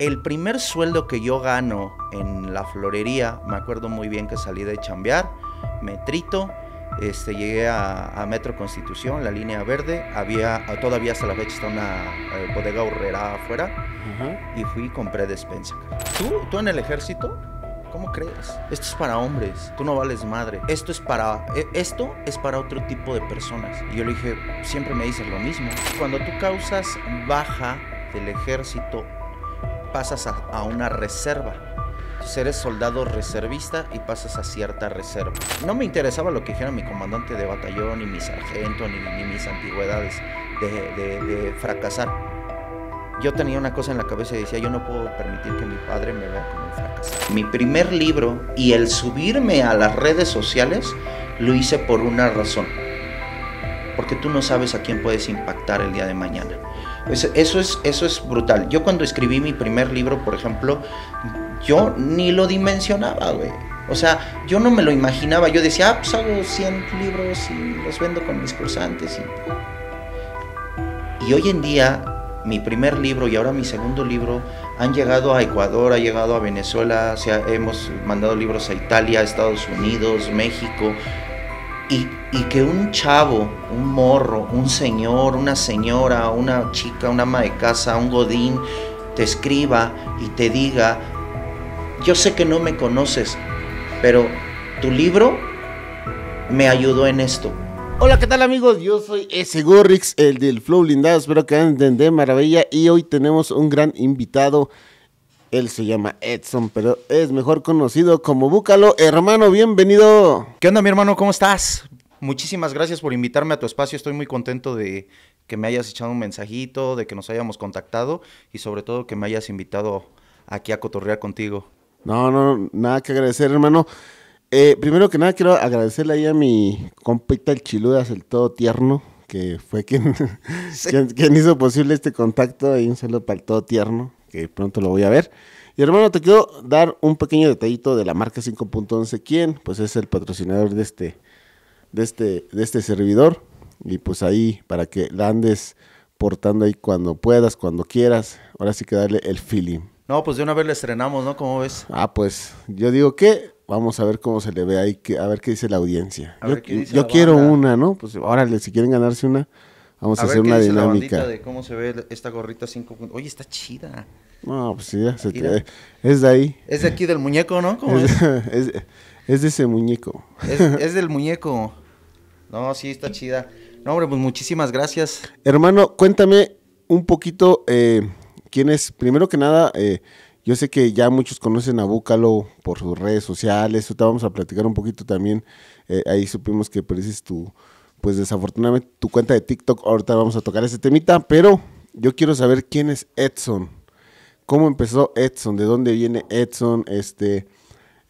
El primer sueldo que yo gano en la florería, me acuerdo muy bien que salí de chambear, metrito, este, llegué a, Metro Constitución, la línea verde, había, todavía hasta la fecha está una eh, bodega horrera afuera, y fui y compré despensa. ¿Tú, ¿Tú en el ejército? ¿Cómo crees? Esto es para hombres. Tú no vales madre. Esto es para e, esto es para otro tipo de personas. Y yo le dije, siempre me dices lo mismo. Cuando tú causas baja del ejército pasas a, una reserva. eres soldado reservista y pasas a cierta reserva. No me interesaba lo que dijera mi comandante de batallón, ni mi sargento, ni, ni mis antigüedades de, fracasar. Yo tenía una cosa en la cabeza y decía, yo no puedo permitir que mi padre me vea como un Mi primer libro y el subirme a las redes sociales lo hice por una razón. Porque tú no sabes a quién puedes impactar el día de mañana eso es, eso es brutal. Yo cuando escribí mi primer libro, por ejemplo, yo ni lo dimensionaba, güey. O sea, yo no me lo imaginaba. Yo decía, ah, pues hago 100 libros y los vendo con mis cursantes. Y, hoy en día, mi primer libro y ahora mi segundo libro han llegado a Ecuador, ha llegado a Venezuela, o sea, hemos mandado libros a Italia, Estados Unidos, México. Y, que un chavo, un morro, un señor, una señora, una chica, una ama de casa, un godín, te escriba y te diga, yo sé que no me conoces, pero tu libro me ayudó en esto. Hola, ¿qué tal amigos? Yo soy ese Gorrix, el del Flow Blindado. Espero que anden de maravilla y hoy tenemos un gran invitado él se llama Edson, pero es mejor conocido como Búcalo. Hermano, bienvenido. ¿Qué onda, mi hermano? ¿Cómo estás? Muchísimas gracias por invitarme a tu espacio. Estoy muy contento de que me hayas echado un mensajito, de que nos hayamos contactado y sobre todo que me hayas invitado aquí a cotorrear contigo. No, no, nada que agradecer, hermano. Eh, primero que nada, quiero agradecerle a mi compita el Chiludas, el todo tierno, que fue quien, quien, hizo posible este contacto. Y un saludo para el todo tierno que pronto lo voy a ver. Y hermano, te quiero dar un pequeño detallito de la marca 5.11, ¿Quién? pues es el patrocinador de este, de este, de este servidor. Y pues ahí, para que la andes portando ahí cuando puedas, cuando quieras. Ahora sí que darle el feeling. No, pues de una vez le estrenamos, ¿no? ¿Cómo ves? Ah, pues yo digo que vamos a ver cómo se le ve ahí, que, a ver qué dice la audiencia. yo, quiero una, ¿no? Pues ahora si quieren ganarse una, vamos a, hacer una dice dinámica. La de cómo se ve esta gorrita 5. Oye, está chida. No, pues sí, es de ahí. Es de aquí del muñeco, ¿no? es, de ese muñeco. Es, del muñeco. No, sí, está chida. No, hombre, pues muchísimas gracias. Hermano, cuéntame un poquito eh, quién es, primero que nada, eh, yo sé que ya muchos conocen a Búcalo por sus redes sociales, ahorita vamos a platicar un poquito también, eh, ahí supimos que pareces tu, pues desafortunadamente tu cuenta de TikTok, ahorita vamos a tocar ese temita, pero yo quiero saber quién es Edson cómo empezó Edson, de dónde viene Edson, este...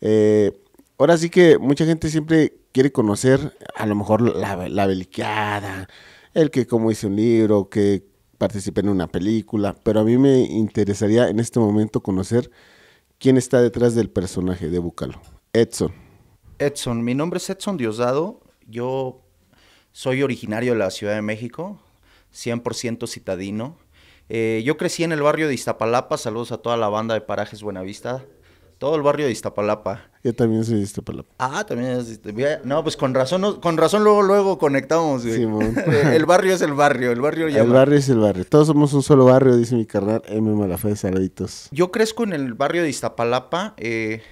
Eh, ahora sí que mucha gente siempre quiere conocer a lo mejor la, la el que como hice un libro, que participé en una película, pero a mí me interesaría en este momento conocer quién está detrás del personaje de Búcalo. Edson. Edson, mi nombre es Edson Diosdado, yo soy originario de la Ciudad de México, 100% citadino. Eh, yo crecí en el barrio de Iztapalapa, saludos a toda la banda de Parajes Buenavista. Todo el barrio de Iztapalapa. Yo también soy de Iztapalapa. Ah, también es No, pues con razón, con razón luego, luego conectamos, eh, el barrio es el barrio, el barrio ya. El barrio es el barrio. Todos somos un solo barrio, dice mi carnal M. Malafé, saluditos. Yo crezco en el barrio de Iztapalapa. Eh,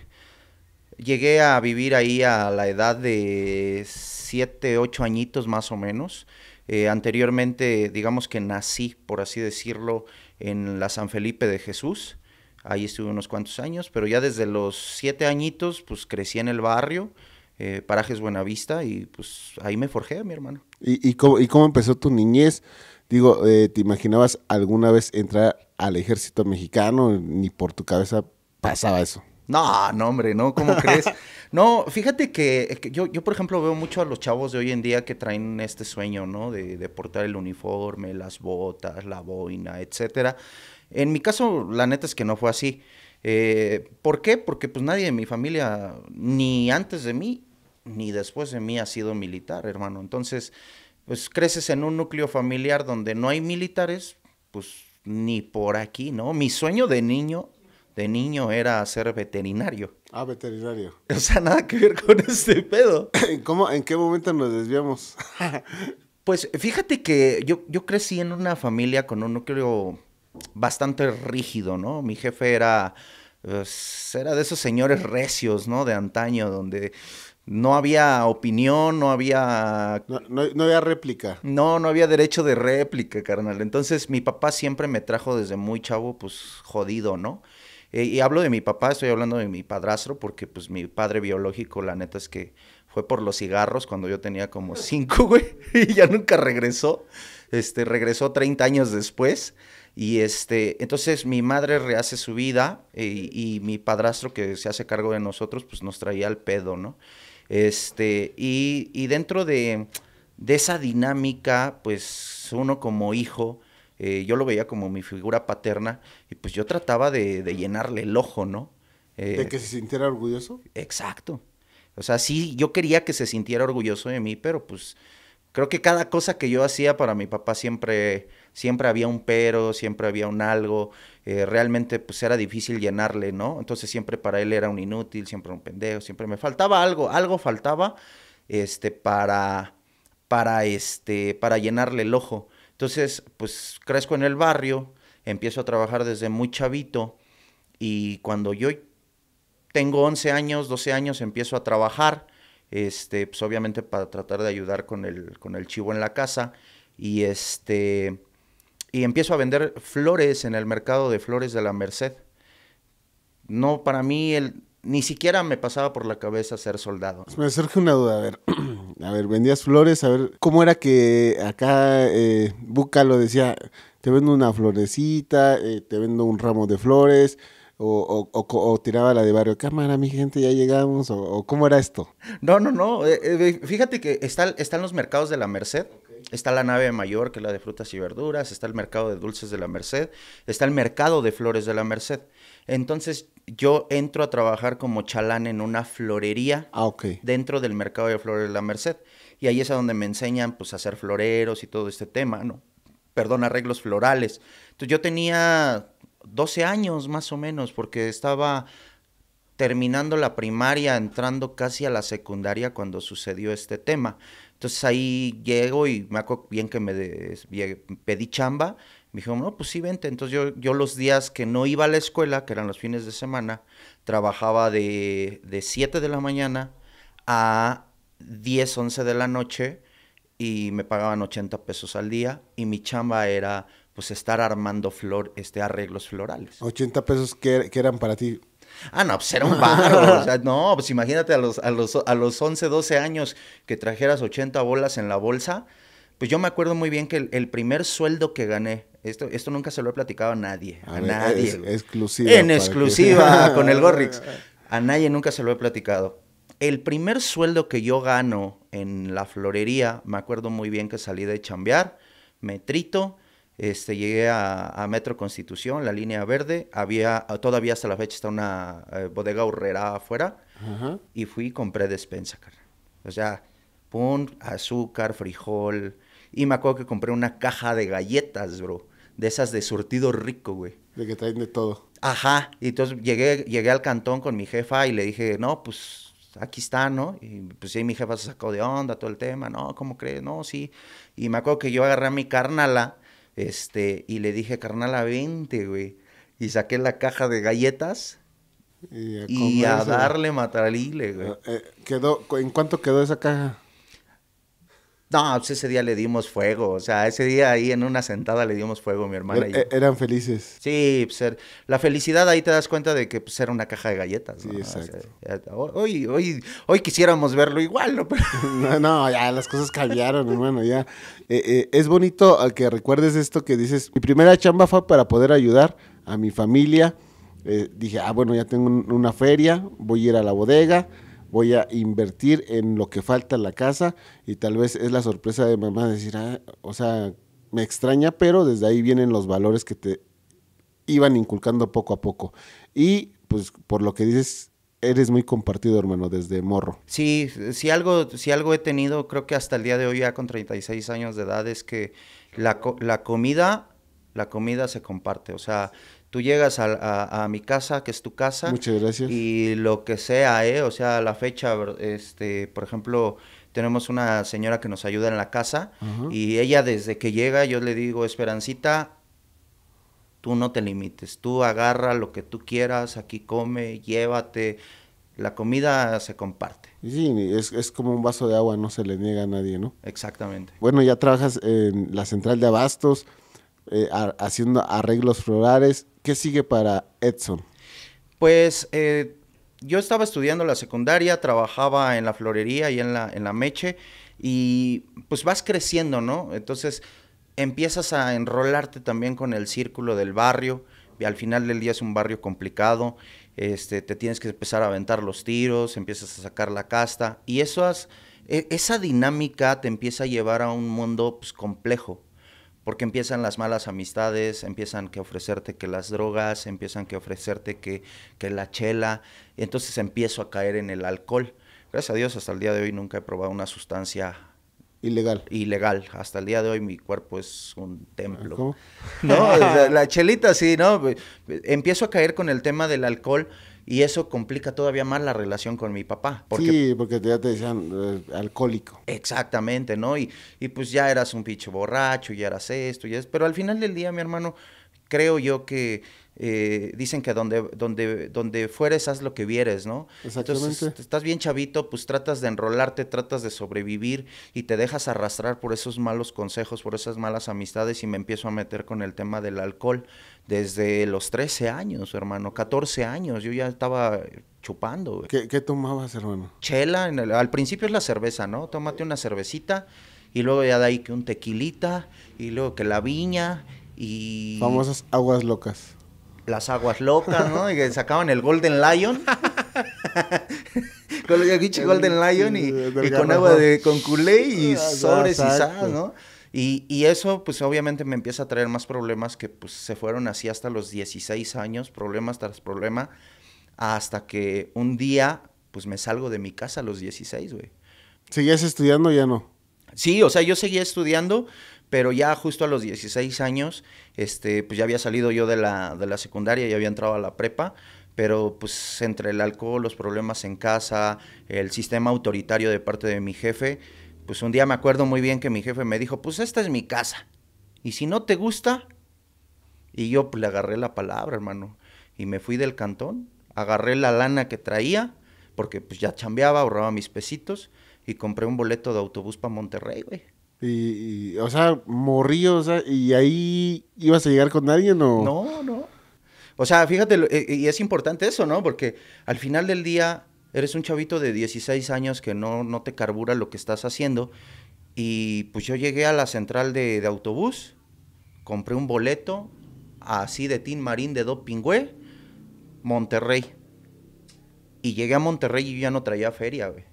llegué a vivir ahí a la edad de 7, 8 añitos más o menos. Eh, anteriormente, digamos que nací, por así decirlo, en la San Felipe de Jesús. Ahí estuve unos cuantos años, pero ya desde los siete añitos, pues crecí en el barrio, eh, Parajes Buenavista, y pues ahí me forjé, a mi hermano. ¿Y, y, cómo, y cómo, empezó tu niñez? Digo, eh, ¿te imaginabas alguna vez entrar al ejército mexicano? Ni por tu cabeza pasaba eso. No, no, hombre, no, ¿cómo crees? No, fíjate que, yo, yo, por ejemplo, veo mucho a los chavos de hoy en día que traen este sueño, ¿no? De, de portar el uniforme, las botas, la boina, etcétera. En mi caso, la neta es que no fue así. Eh, ¿Por qué? Porque pues nadie de mi familia, ni antes de mí, ni después de mí, ha sido militar, hermano. Entonces, pues creces en un núcleo familiar donde no hay militares, pues ni por aquí, ¿no? Mi sueño de niño de niño era ser veterinario. Ah, veterinario. O sea, nada que ver con este pedo. ¿Cómo, ¿En qué momento nos desviamos? pues fíjate que yo, yo crecí en una familia con un núcleo bastante rígido, ¿no? Mi jefe era, pues, era de esos señores recios, ¿no? De antaño, donde no había opinión, no había... no, había réplica. No, no había derecho de réplica, carnal. Entonces mi papá siempre me trajo desde muy chavo, pues jodido, ¿no? Eh, y hablo de mi papá, estoy hablando de mi padrastro, porque pues mi padre biológico, la neta es que fue por los cigarros cuando yo tenía como cinco, güey, y ya nunca regresó. Este, regresó 30 años después. Y este, entonces mi madre rehace su vida eh, y mi padrastro que se hace cargo de nosotros, pues nos traía el pedo, ¿no? Este, y, dentro de, de, esa dinámica, pues uno como hijo, eh, yo lo veía como mi figura paterna y pues yo trataba de, llenarle el ojo, ¿no? Eh, ¿De que se sintiera orgulloso? Exacto. O sea, sí, yo quería que se sintiera orgulloso de mí, pero pues creo que cada cosa que yo hacía para mi papá siempre, siempre había un pero, siempre había un algo. Eh, realmente pues era difícil llenarle, ¿no? Entonces siempre para él era un inútil, siempre un pendejo, siempre me faltaba algo, algo faltaba este, para, para, este, para llenarle el ojo. Entonces, pues crezco en el barrio, empiezo a trabajar desde muy chavito y cuando yo tengo 11 años, 12 años, empiezo a trabajar, este, pues obviamente para tratar de ayudar con el, con el chivo en la casa y este y empiezo a vender flores en el mercado de flores de la Merced. No, para mí el, ni siquiera me pasaba por la cabeza ser soldado. Pues me surge una duda, a ver, a ver, vendías flores, a ver, ¿cómo era que acá eh, lo decía, te vendo una florecita, eh, te vendo un ramo de flores? O, tiraba la de barrio, cámara, mi gente, ya llegamos, o, cómo era esto. No, no, no, eh, eh, fíjate que está, están los mercados de la Merced, está la nave mayor, que es la de frutas y verduras, está el mercado de dulces de la Merced, está el mercado de flores de la Merced. Entonces yo entro a trabajar como chalán en una florería ah, dentro del mercado de flores de la Merced. Y ahí es a donde me enseñan pues a hacer floreros y todo este tema, ¿no? Perdón, arreglos florales. Entonces yo tenía 12 años más o menos porque estaba terminando la primaria, entrando casi a la secundaria cuando sucedió este tema. Entonces ahí llego y me acuerdo bien que me pedí chamba me dijo, no, pues sí, vente. Entonces yo, yo los días que no iba a la escuela, que eran los fines de semana, trabajaba de, 7 de la mañana a 10, 11 de la noche y me pagaban 80 pesos al día y mi chamba era pues estar armando flor, este, arreglos florales. 80 pesos que, eran para ti. Ah, no, pues era un barro. o sea, no, pues imagínate los, a, los, a los 11, 12 años que trajeras 80 bolas en la bolsa pues yo me acuerdo muy bien que el, primer sueldo que gané, esto, esto nunca se lo he platicado a nadie, a, nadie. exclusiva. En exclusiva con el Gorrix. A nadie nunca se lo he platicado. El primer sueldo que yo gano en la florería, me acuerdo muy bien que salí de chambear, metrito, este, llegué a, Metro Constitución, la línea verde, había, todavía hasta la fecha está una eh, bodega horrera afuera, y fui y compré despensa, cara. O sea, pum, azúcar, frijol, y me acuerdo que compré una caja de galletas, bro. De esas de surtido rico, güey. De que traen de todo. Ajá. Y entonces llegué, llegué al cantón con mi jefa y le dije, no, pues aquí está, ¿no? Y pues ahí mi jefa se sacó de onda todo el tema, ¿no? ¿Cómo crees? No, sí. Y me acuerdo que yo agarré a mi carnala, este, y le dije, carnala, vente, güey. Y saqué la caja de galletas. Y a, y a darle matarle, güey. Eh, eh, quedó, ¿En cuánto quedó esa caja? No, pues ese día le dimos fuego, o sea, ese día ahí en una sentada le dimos fuego a mi hermana. y e-, e-, Eran felices. Sí, pues er, la felicidad ahí te das cuenta de que pues, era una caja de galletas. exacto. hoy, hoy, quisiéramos verlo igual, ¿no? no, ya las cosas cambiaron, hermano, ya. Eh, eh, es bonito que recuerdes esto que dices, mi primera chamba fue para poder ayudar a mi familia. Eh, dije, ah, bueno, ya tengo una feria, voy a ir a la bodega voy a invertir en lo que falta en la casa y tal vez es la sorpresa de mamá decir, ah, o sea, me extraña, pero desde ahí vienen los valores que te iban inculcando poco a poco. Y pues por lo que dices, eres muy compartido, hermano, desde morro. Sí, si algo, si algo he tenido, creo que hasta el día de hoy, ya con 36 años de edad, es que la, la comida, la comida se comparte. O sea, Tú llegas a, mi casa, que es tu casa. Muchas gracias. Y lo que sea, ¿eh? O sea, la fecha, este, por ejemplo, tenemos una señora que nos ayuda en la casa y ella desde que llega yo le digo, Esperancita, tú no te limites, tú agarra lo que tú quieras, aquí come, llévate, la comida se comparte. Sí, es, es, como un vaso de agua, no se le niega a nadie, ¿no? Exactamente. Bueno, ya trabajas en la central de abastos, eh, haciendo arreglos florales, ¿Qué sigue para Edson? Pues eh, yo estaba estudiando la secundaria, trabajaba en la florería y en la, en la meche, y pues vas creciendo, ¿no? Entonces empiezas a enrolarte también con el círculo del barrio, y al final del día es un barrio complicado, este, te tienes que empezar a aventar los tiros, empiezas a sacar la casta, y eso has, e, esa dinámica te empieza a llevar a un mundo pues, complejo, porque empiezan las malas amistades, empiezan que ofrecerte que las drogas, empiezan que ofrecerte que, que la chela, y entonces empiezo a caer en el alcohol. Gracias a Dios, hasta el día de hoy nunca he probado una sustancia Ilegal. Ilegal. Hasta el día de hoy mi cuerpo es un templo. No, la chelita sí, ¿no? Empiezo a caer con el tema del alcohol y eso complica todavía más la relación con mi papá. sí, porque ya te decían eh, alcohólico. Exactamente, ¿no? Y, y pues ya eras un pinche borracho, ya eras esto, ya es. Pero al final del día, mi hermano, creo yo que eh, dicen que donde, donde, donde fueres, haz lo que vieres, ¿no? Exactamente. estás bien chavito, pues tratas de enrolarte, tratas de sobrevivir y te dejas arrastrar por esos malos consejos, por esas malas amistades y me empiezo a meter con el tema del alcohol desde los 13 años, hermano, 14 años, yo ya estaba chupando. ¿Qué, tomabas, hermano? Chela, al principio es la cerveza, ¿no? Tómate una cervecita y luego ya de ahí que un tequilita y luego que la viña y... Famosas aguas locas las aguas locas, ¿no? Y que sacaban el Golden Lion. con el Golden Lion y, con agua de, con culé y ah, sobres y sal, ¿no? Y, eso, pues obviamente me empieza a traer más problemas que pues se fueron así hasta los 16 años, problemas tras problema, hasta que un día, pues me salgo de mi casa a los 16, güey. ¿Seguías estudiando ya no? Sí, o sea, yo seguía estudiando, pero ya justo a los 16 años, este, pues ya había salido yo de la, de la secundaria, y había entrado a la prepa, pero pues entre el alcohol, los problemas en casa, el sistema autoritario de parte de mi jefe, pues un día me acuerdo muy bien que mi jefe me dijo, pues esta es mi casa, y si no te gusta, y yo pues, le agarré la palabra, hermano, y me fui del cantón, agarré la lana que traía, porque pues ya chambeaba, ahorraba mis pesitos, y compré un boleto de autobús para Monterrey, güey. Y, o sea, morí, o sea, ¿y ahí ibas a llegar con nadie o...? No, no. O sea, fíjate, eh, y es importante eso, ¿no? Porque al final del día eres un chavito de 16 años que no, te carbura lo que estás haciendo. Y pues yo llegué a la central de, autobús, compré un boleto así de Tin Marín de Dopingüe, Monterrey. Y llegué a Monterrey y yo ya no traía feria, güey.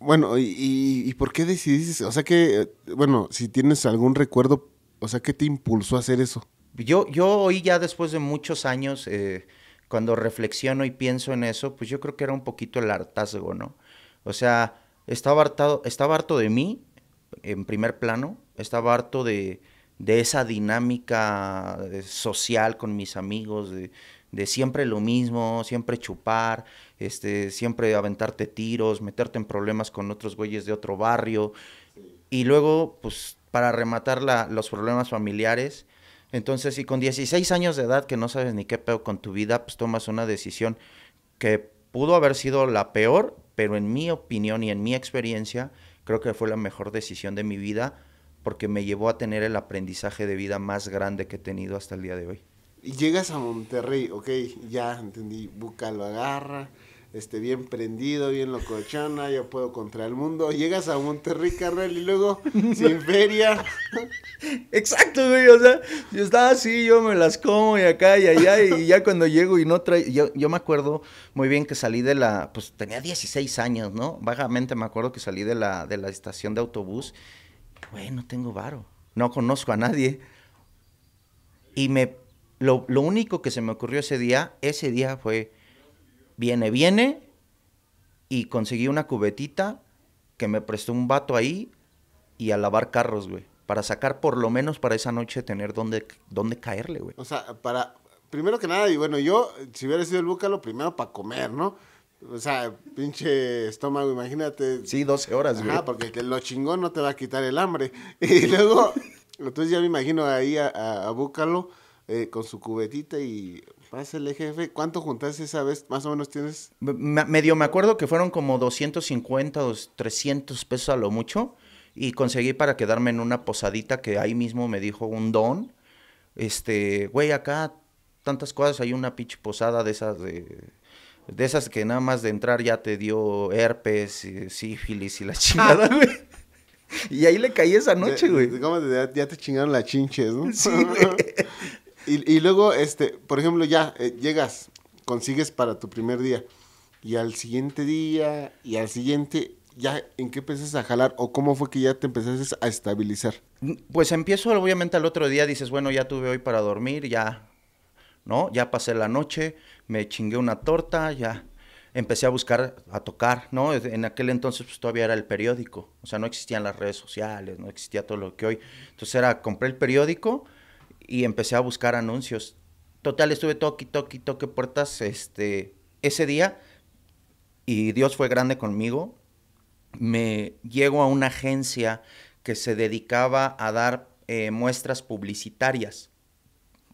Bueno, y, y, por qué decidiste? O sea que, eh, bueno, si tienes algún recuerdo, o sea, ¿qué te impulsó a hacer eso? Yo, yo hoy ya después de muchos años, eh, cuando reflexiono y pienso en eso, pues yo creo que era un poquito el hartazgo, ¿no? O sea, estaba, hartado, estaba harto de mí, en primer plano, estaba harto de, de esa dinámica eh, social con mis amigos, de, de siempre lo mismo, siempre chupar, este, siempre aventarte tiros, meterte en problemas con otros güeyes de otro barrio. Y luego, pues, para rematar la, los problemas familiares. Entonces, y con 16 años de edad que no sabes ni qué pedo con tu vida, pues tomas una decisión que pudo haber sido la peor, pero en mi opinión y en mi experiencia, creo que fue la mejor decisión de mi vida porque me llevó a tener el aprendizaje de vida más grande que he tenido hasta el día de hoy. Y llegas a Monterrey, ok, ya entendí, Buca agarra, este, bien prendido, bien locochana yo puedo contra el mundo. Llegas a Monterrey, carnal, y luego sin feria. Exacto, güey, o sea, yo estaba así, yo me las como y acá y allá, y ya cuando llego y no traigo, yo, me acuerdo muy bien que salí de la, pues tenía 16 años, ¿no? Vagamente me acuerdo que salí de la, de la estación de autobús, güey, no tengo varo, no conozco a nadie. Y me, lo, lo único que se me ocurrió ese día, ese día fue viene, viene, y conseguí una cubetita que me prestó un vato ahí y a lavar carros, güey. Para sacar por lo menos para esa noche tener dónde, dónde caerle, güey. O sea, para, primero que nada, y bueno, yo, si hubiera sido el búcalo, primero para comer, ¿no? O sea, pinche estómago, imagínate. Sí, 12 horas, güey. Ah, porque lo chingón no te va a quitar el hambre. Y luego, entonces ya me imagino ahí a, a Búcalo eh, con su cubetita y el jefe. ¿Cuánto juntaste esa vez? Más o menos tienes. Me, medio me acuerdo que fueron como 250 o 300 pesos a lo mucho. Y conseguí para quedarme en una posadita que ahí mismo me dijo un don. Este, güey, acá tantas cosas. Hay una pinche posada de esas de. De esas que nada más de entrar ya te dio herpes, sífilis y la chingada, ah. y ahí le caí esa noche, güey. Ya, te chingaron la chinches, ¿no? Sí, güey. Y, luego, este, por ejemplo, ya eh, llegas, consigues para tu primer día. Y al siguiente día, y al siguiente, ya en qué empezaste a jalar o cómo fue que ya te empezaste a estabilizar? Mm, pues empiezo, obviamente al otro día dices, bueno, ya tuve hoy para dormir, ya, ¿no? Ya pasé la noche, me chingué una torta, ya empecé a buscar, a tocar, ¿no? En aquel entonces pues, todavía era el periódico, o sea, no existían las redes sociales, no existía todo lo que hoy. Entonces era, compré el periódico y empecé a buscar anuncios. Total, estuve toque, toque, toque puertas este, ese día y Dios fue grande conmigo. Me llego a una agencia que se dedicaba a dar eh, muestras publicitarias,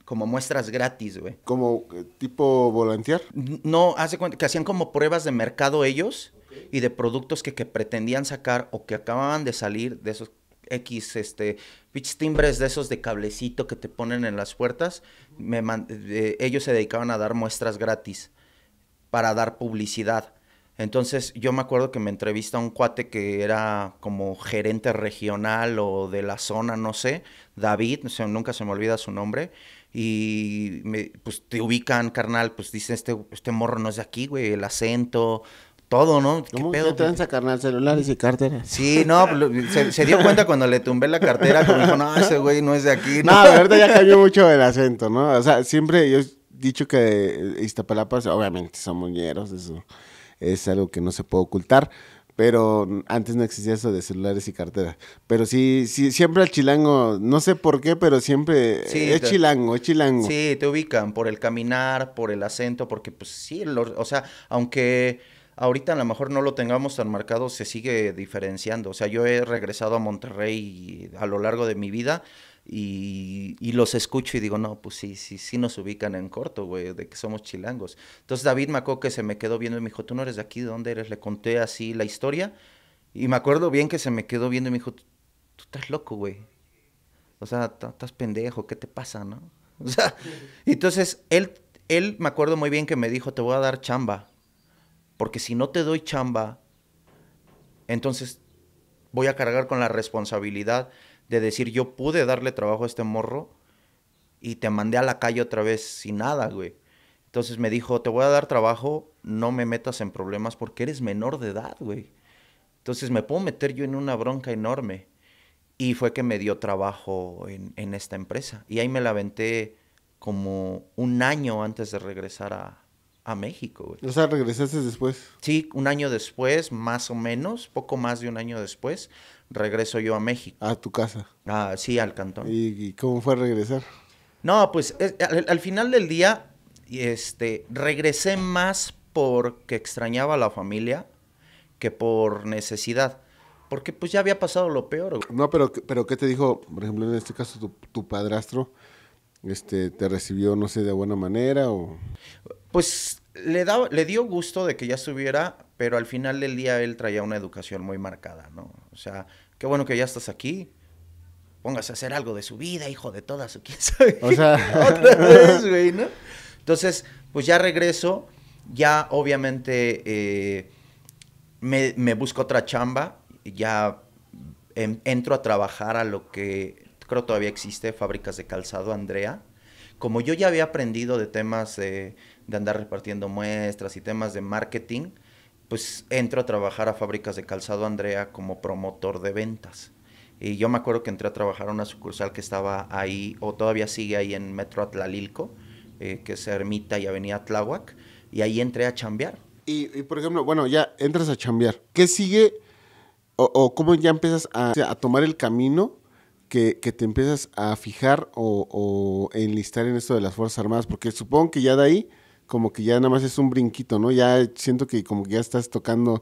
como muestras gratis, güey. ¿Como eh, tipo volantear? No, hace cuenta que hacían como pruebas de mercado ellos y de productos que pretendían sacar o que acababan de salir de esos X, este, pitch timbres de esos de cablecito que te ponen en las puertas. Eh, ellos se dedicaban a dar muestras gratis para dar publicidad. Entonces yo me acuerdo que me entrevista un cuate que era como gerente regional o de la zona, no sé, David, nunca se me olvida su nombre, y me, pues te ubican, carnal, pues dicen, este, este morro no es de aquí, güey, el acento, todo, ¿no? ¿Qué ¿Cómo pedo? carnal? Celulares y carteras. Sí, no, se, dio cuenta cuando le tumbé la cartera, como dijo, no, ese güey no es de aquí. No, no verdad ya cambió mucho el acento, ¿no? O sea, siempre yo he dicho que Iztapalapa, obviamente son muñeros, eso es algo que no se puede ocultar. Pero antes no existía eso de celulares y carteras. Pero sí, sí, siempre al chilango, no sé por qué, pero siempre es chilango, es chilango. Sí, te ubican por el caminar, por el acento, porque pues sí, o sea, aunque ahorita a lo mejor no lo tengamos tan marcado, se sigue diferenciando. O sea, yo he regresado a Monterrey a lo largo de mi vida y, los escucho y digo, no, pues sí, sí, sí nos ubican en corto, güey, de que somos chilangos. Entonces David me que se me quedó viendo y me dijo, tú no eres de aquí, dónde eres? Le conté así la historia y me acuerdo bien que se me quedó viendo y me dijo, tú estás loco, güey. O sea, estás pendejo, ¿qué te pasa, no? O sea, entonces él, él me acuerdo muy bien que me dijo, te voy a dar chamba. Porque si no te doy chamba, entonces voy a cargar con la responsabilidad de decir yo pude darle trabajo a este morro y te mandé a la calle otra vez sin nada, güey. Entonces me dijo, te voy a dar trabajo, no me metas en problemas porque eres menor de edad, güey. Entonces me puedo meter yo en una bronca enorme. Y fue que me dio trabajo en, esta empresa. Y ahí me la aventé como un año antes de regresar a, a México, O sea, regresaste después. Sí, un año después, más o menos, poco más de un año después, regreso yo a México. A tu casa. Ah, sí, al cantón. ¿Y, cómo fue regresar? No, pues al, final del día, este, regresé más porque extrañaba a la familia que por necesidad. Porque pues ya había pasado lo peor. No, pero, pero ¿qué te dijo, por ejemplo, en este caso, tu, tu padrastro? Este, ¿Te recibió, no sé, de buena manera o...? Pues le, dio gusto de que ya estuviera, pero al final del día él traía una educación muy marcada, ¿no? O sea, qué bueno que ya estás aquí. Póngase a hacer algo de su vida, hijo de todas, su quién sabe. O sea, güey, ¿no? Entonces, pues ya regreso, ya obviamente eh, me, busco otra chamba, ya em, entro a trabajar a lo que creo todavía existe, fábricas de calzado Andrea. Como yo ya había aprendido de temas de, de andar repartiendo muestras y temas de marketing, pues entro a trabajar a fábricas de calzado Andrea como promotor de ventas. Y yo me acuerdo que entré a trabajar a una sucursal que estaba ahí, o todavía sigue ahí en Metro Atlalilco, eh, que es Ermita y Avenida Tláhuac, y ahí entré a chambear. Y, por ejemplo, bueno, ya entras a chambear. ¿Qué sigue o, cómo ya empiezas a, tomar el camino que, te empiezas a fijar o enlistar en esto de las Fuerzas Armadas? Porque supongo que ya de ahí como que ya nada más es un brinquito, ¿no? Ya siento que como que ya estás tocando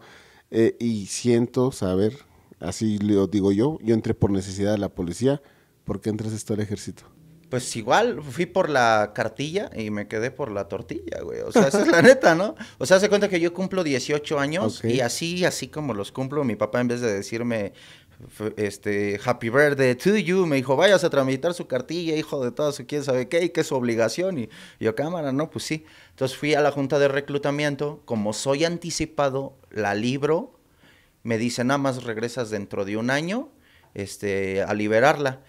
eh, y siento saber, así lo digo yo, yo entré por necesidad de la policía, ¿por qué entras esto al ejército? Pues igual fui por la cartilla y me quedé por la tortilla, güey. O sea, esa es la neta, ¿no? O sea, se cuenta que yo cumplo 18 años y así, así como los cumplo, mi papá en vez de decirme, este, happy birthday to you, me dijo, vayas a tramitar su cartilla, hijo de todo, quién sabe qué, y que es su obligación, y yo, cámara, no, pues sí. Entonces fui a la junta de reclutamiento, como soy anticipado, la libro, me dice, nada más regresas dentro de un año, este, a liberarla.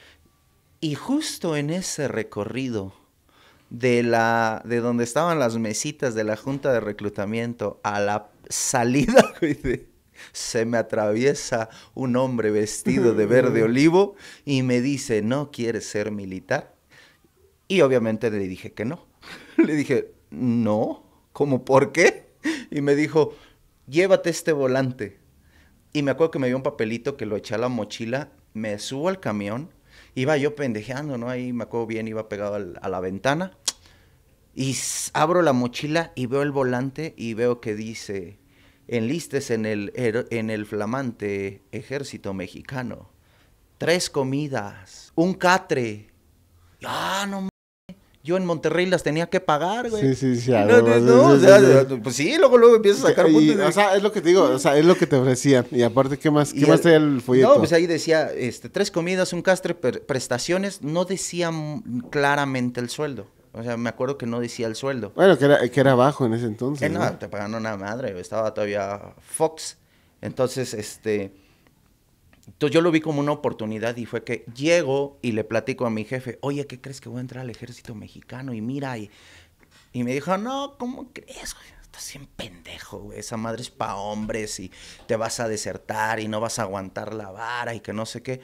Y justo en ese recorrido de la, de donde estaban las mesitas de la junta de reclutamiento a la salida, de se me atraviesa un hombre vestido de verde olivo y me dice, ¿no quieres ser militar? Y obviamente le dije que no. Le dije, no, ¿cómo por qué? Y me dijo, llévate este volante. Y me acuerdo que me dio un papelito que lo eché a la mochila, me subo al camión, iba yo pendejeando, ¿no? Ahí me acuerdo bien, iba pegado a la ventana. Y abro la mochila y veo el volante y veo que dice enlistes en el, en el flamante ejército mexicano. Tres comidas, un catre. Ah, no yo en Monterrey las tenía que pagar, güey. Sí, sí, sí. No, pues sí, luego luego empiezas a sacar O sea, es lo que te digo, o sea, es lo que te ofrecían. Y aparte, ¿qué más, qué más el, folleto? No, pues ahí decía, este, tres comidas, un catre, prestaciones, no decía claramente el sueldo. O sea, me acuerdo que no decía el sueldo. Bueno, que era, que era bajo en ese entonces. Eh, no, te pagaron una madre, estaba todavía Fox. Entonces, este... Entonces yo lo vi como una oportunidad y fue que llego y le platico a mi jefe, oye, ¿qué crees que voy a entrar al ejército mexicano? Y mira, y, me dijo, no, ¿cómo crees? Estás bien pendejo, esa madre es para hombres y te vas a desertar y no vas a aguantar la vara y que no sé qué.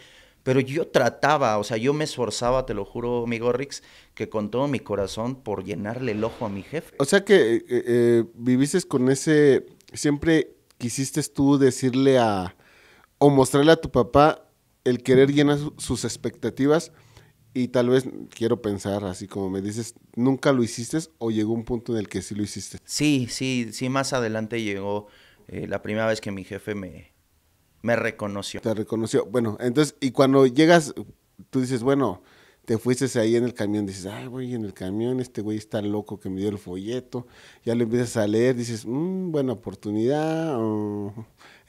Pero yo trataba, o sea, yo me esforzaba, te lo juro, amigo Rix, que con todo mi corazón por llenarle el ojo a mi jefe. O sea que eh, eh, eh viviste con ese, siempre quisiste tú decirle a, o mostrarle a tu papá el querer llenar sus expectativas y tal vez, quiero pensar, así como me dices, nunca lo hiciste o llegó un punto en el que sí lo hiciste. Sí, sí, sí, más adelante llegó eh, la primera vez que mi jefe me, me reconoció. Te reconoció. Bueno, entonces, y cuando llegas, tú dices, bueno, te fuiste ahí en el camión, dices, ay, güey, en el camión, este güey está loco que me dio el folleto, ya lo empiezas a leer, dices, mmm, buena oportunidad,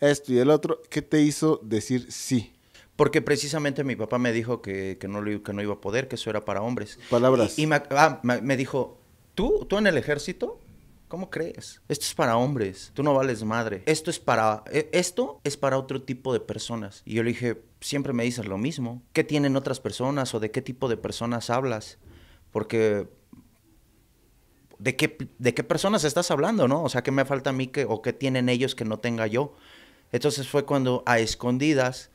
esto y el otro, ¿qué te hizo decir sí? Porque precisamente mi papá me dijo que, no, que no iba a poder, que eso era para hombres. Palabras. Y, ah, me, me, dijo, ¿tú, tú en el ejército? ¿Cómo crees? Esto es para hombres. Tú no vales madre. Esto es para e, esto es para otro tipo de personas. Y yo le dije, siempre me dices lo mismo. ¿Qué tienen otras personas o de qué tipo de personas hablas? Porque ¿de qué de qué personas estás hablando, no? O sea, ¿qué me falta a mí o qué tienen ellos que no tenga yo? Entonces fue cuando a escondidas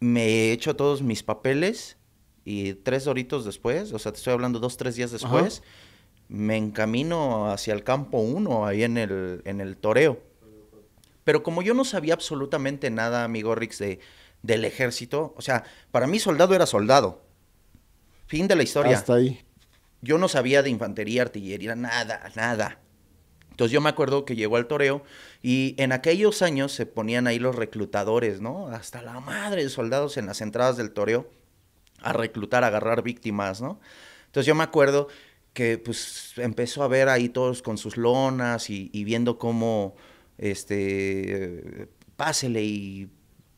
me he hecho todos mis papeles y tres horitos después, o sea, te estoy hablando dos, tres días después, me encamino hacia el campo 1, ahí en el, en el toreo. Pero como yo no sabía absolutamente nada, amigo Rix, de, del ejército, o sea, para mí soldado era soldado. Fin de la historia. Hasta ahí. Yo no sabía de infantería, artillería, nada, nada. Entonces yo me acuerdo que llegó al toreo y en aquellos años se ponían ahí los reclutadores, ¿no? Hasta la madre de soldados en las entradas del toreo a reclutar, a agarrar víctimas, ¿no? Entonces yo me acuerdo que pues empezó a ver ahí todos con sus lonas y, viendo cómo, este, pásele y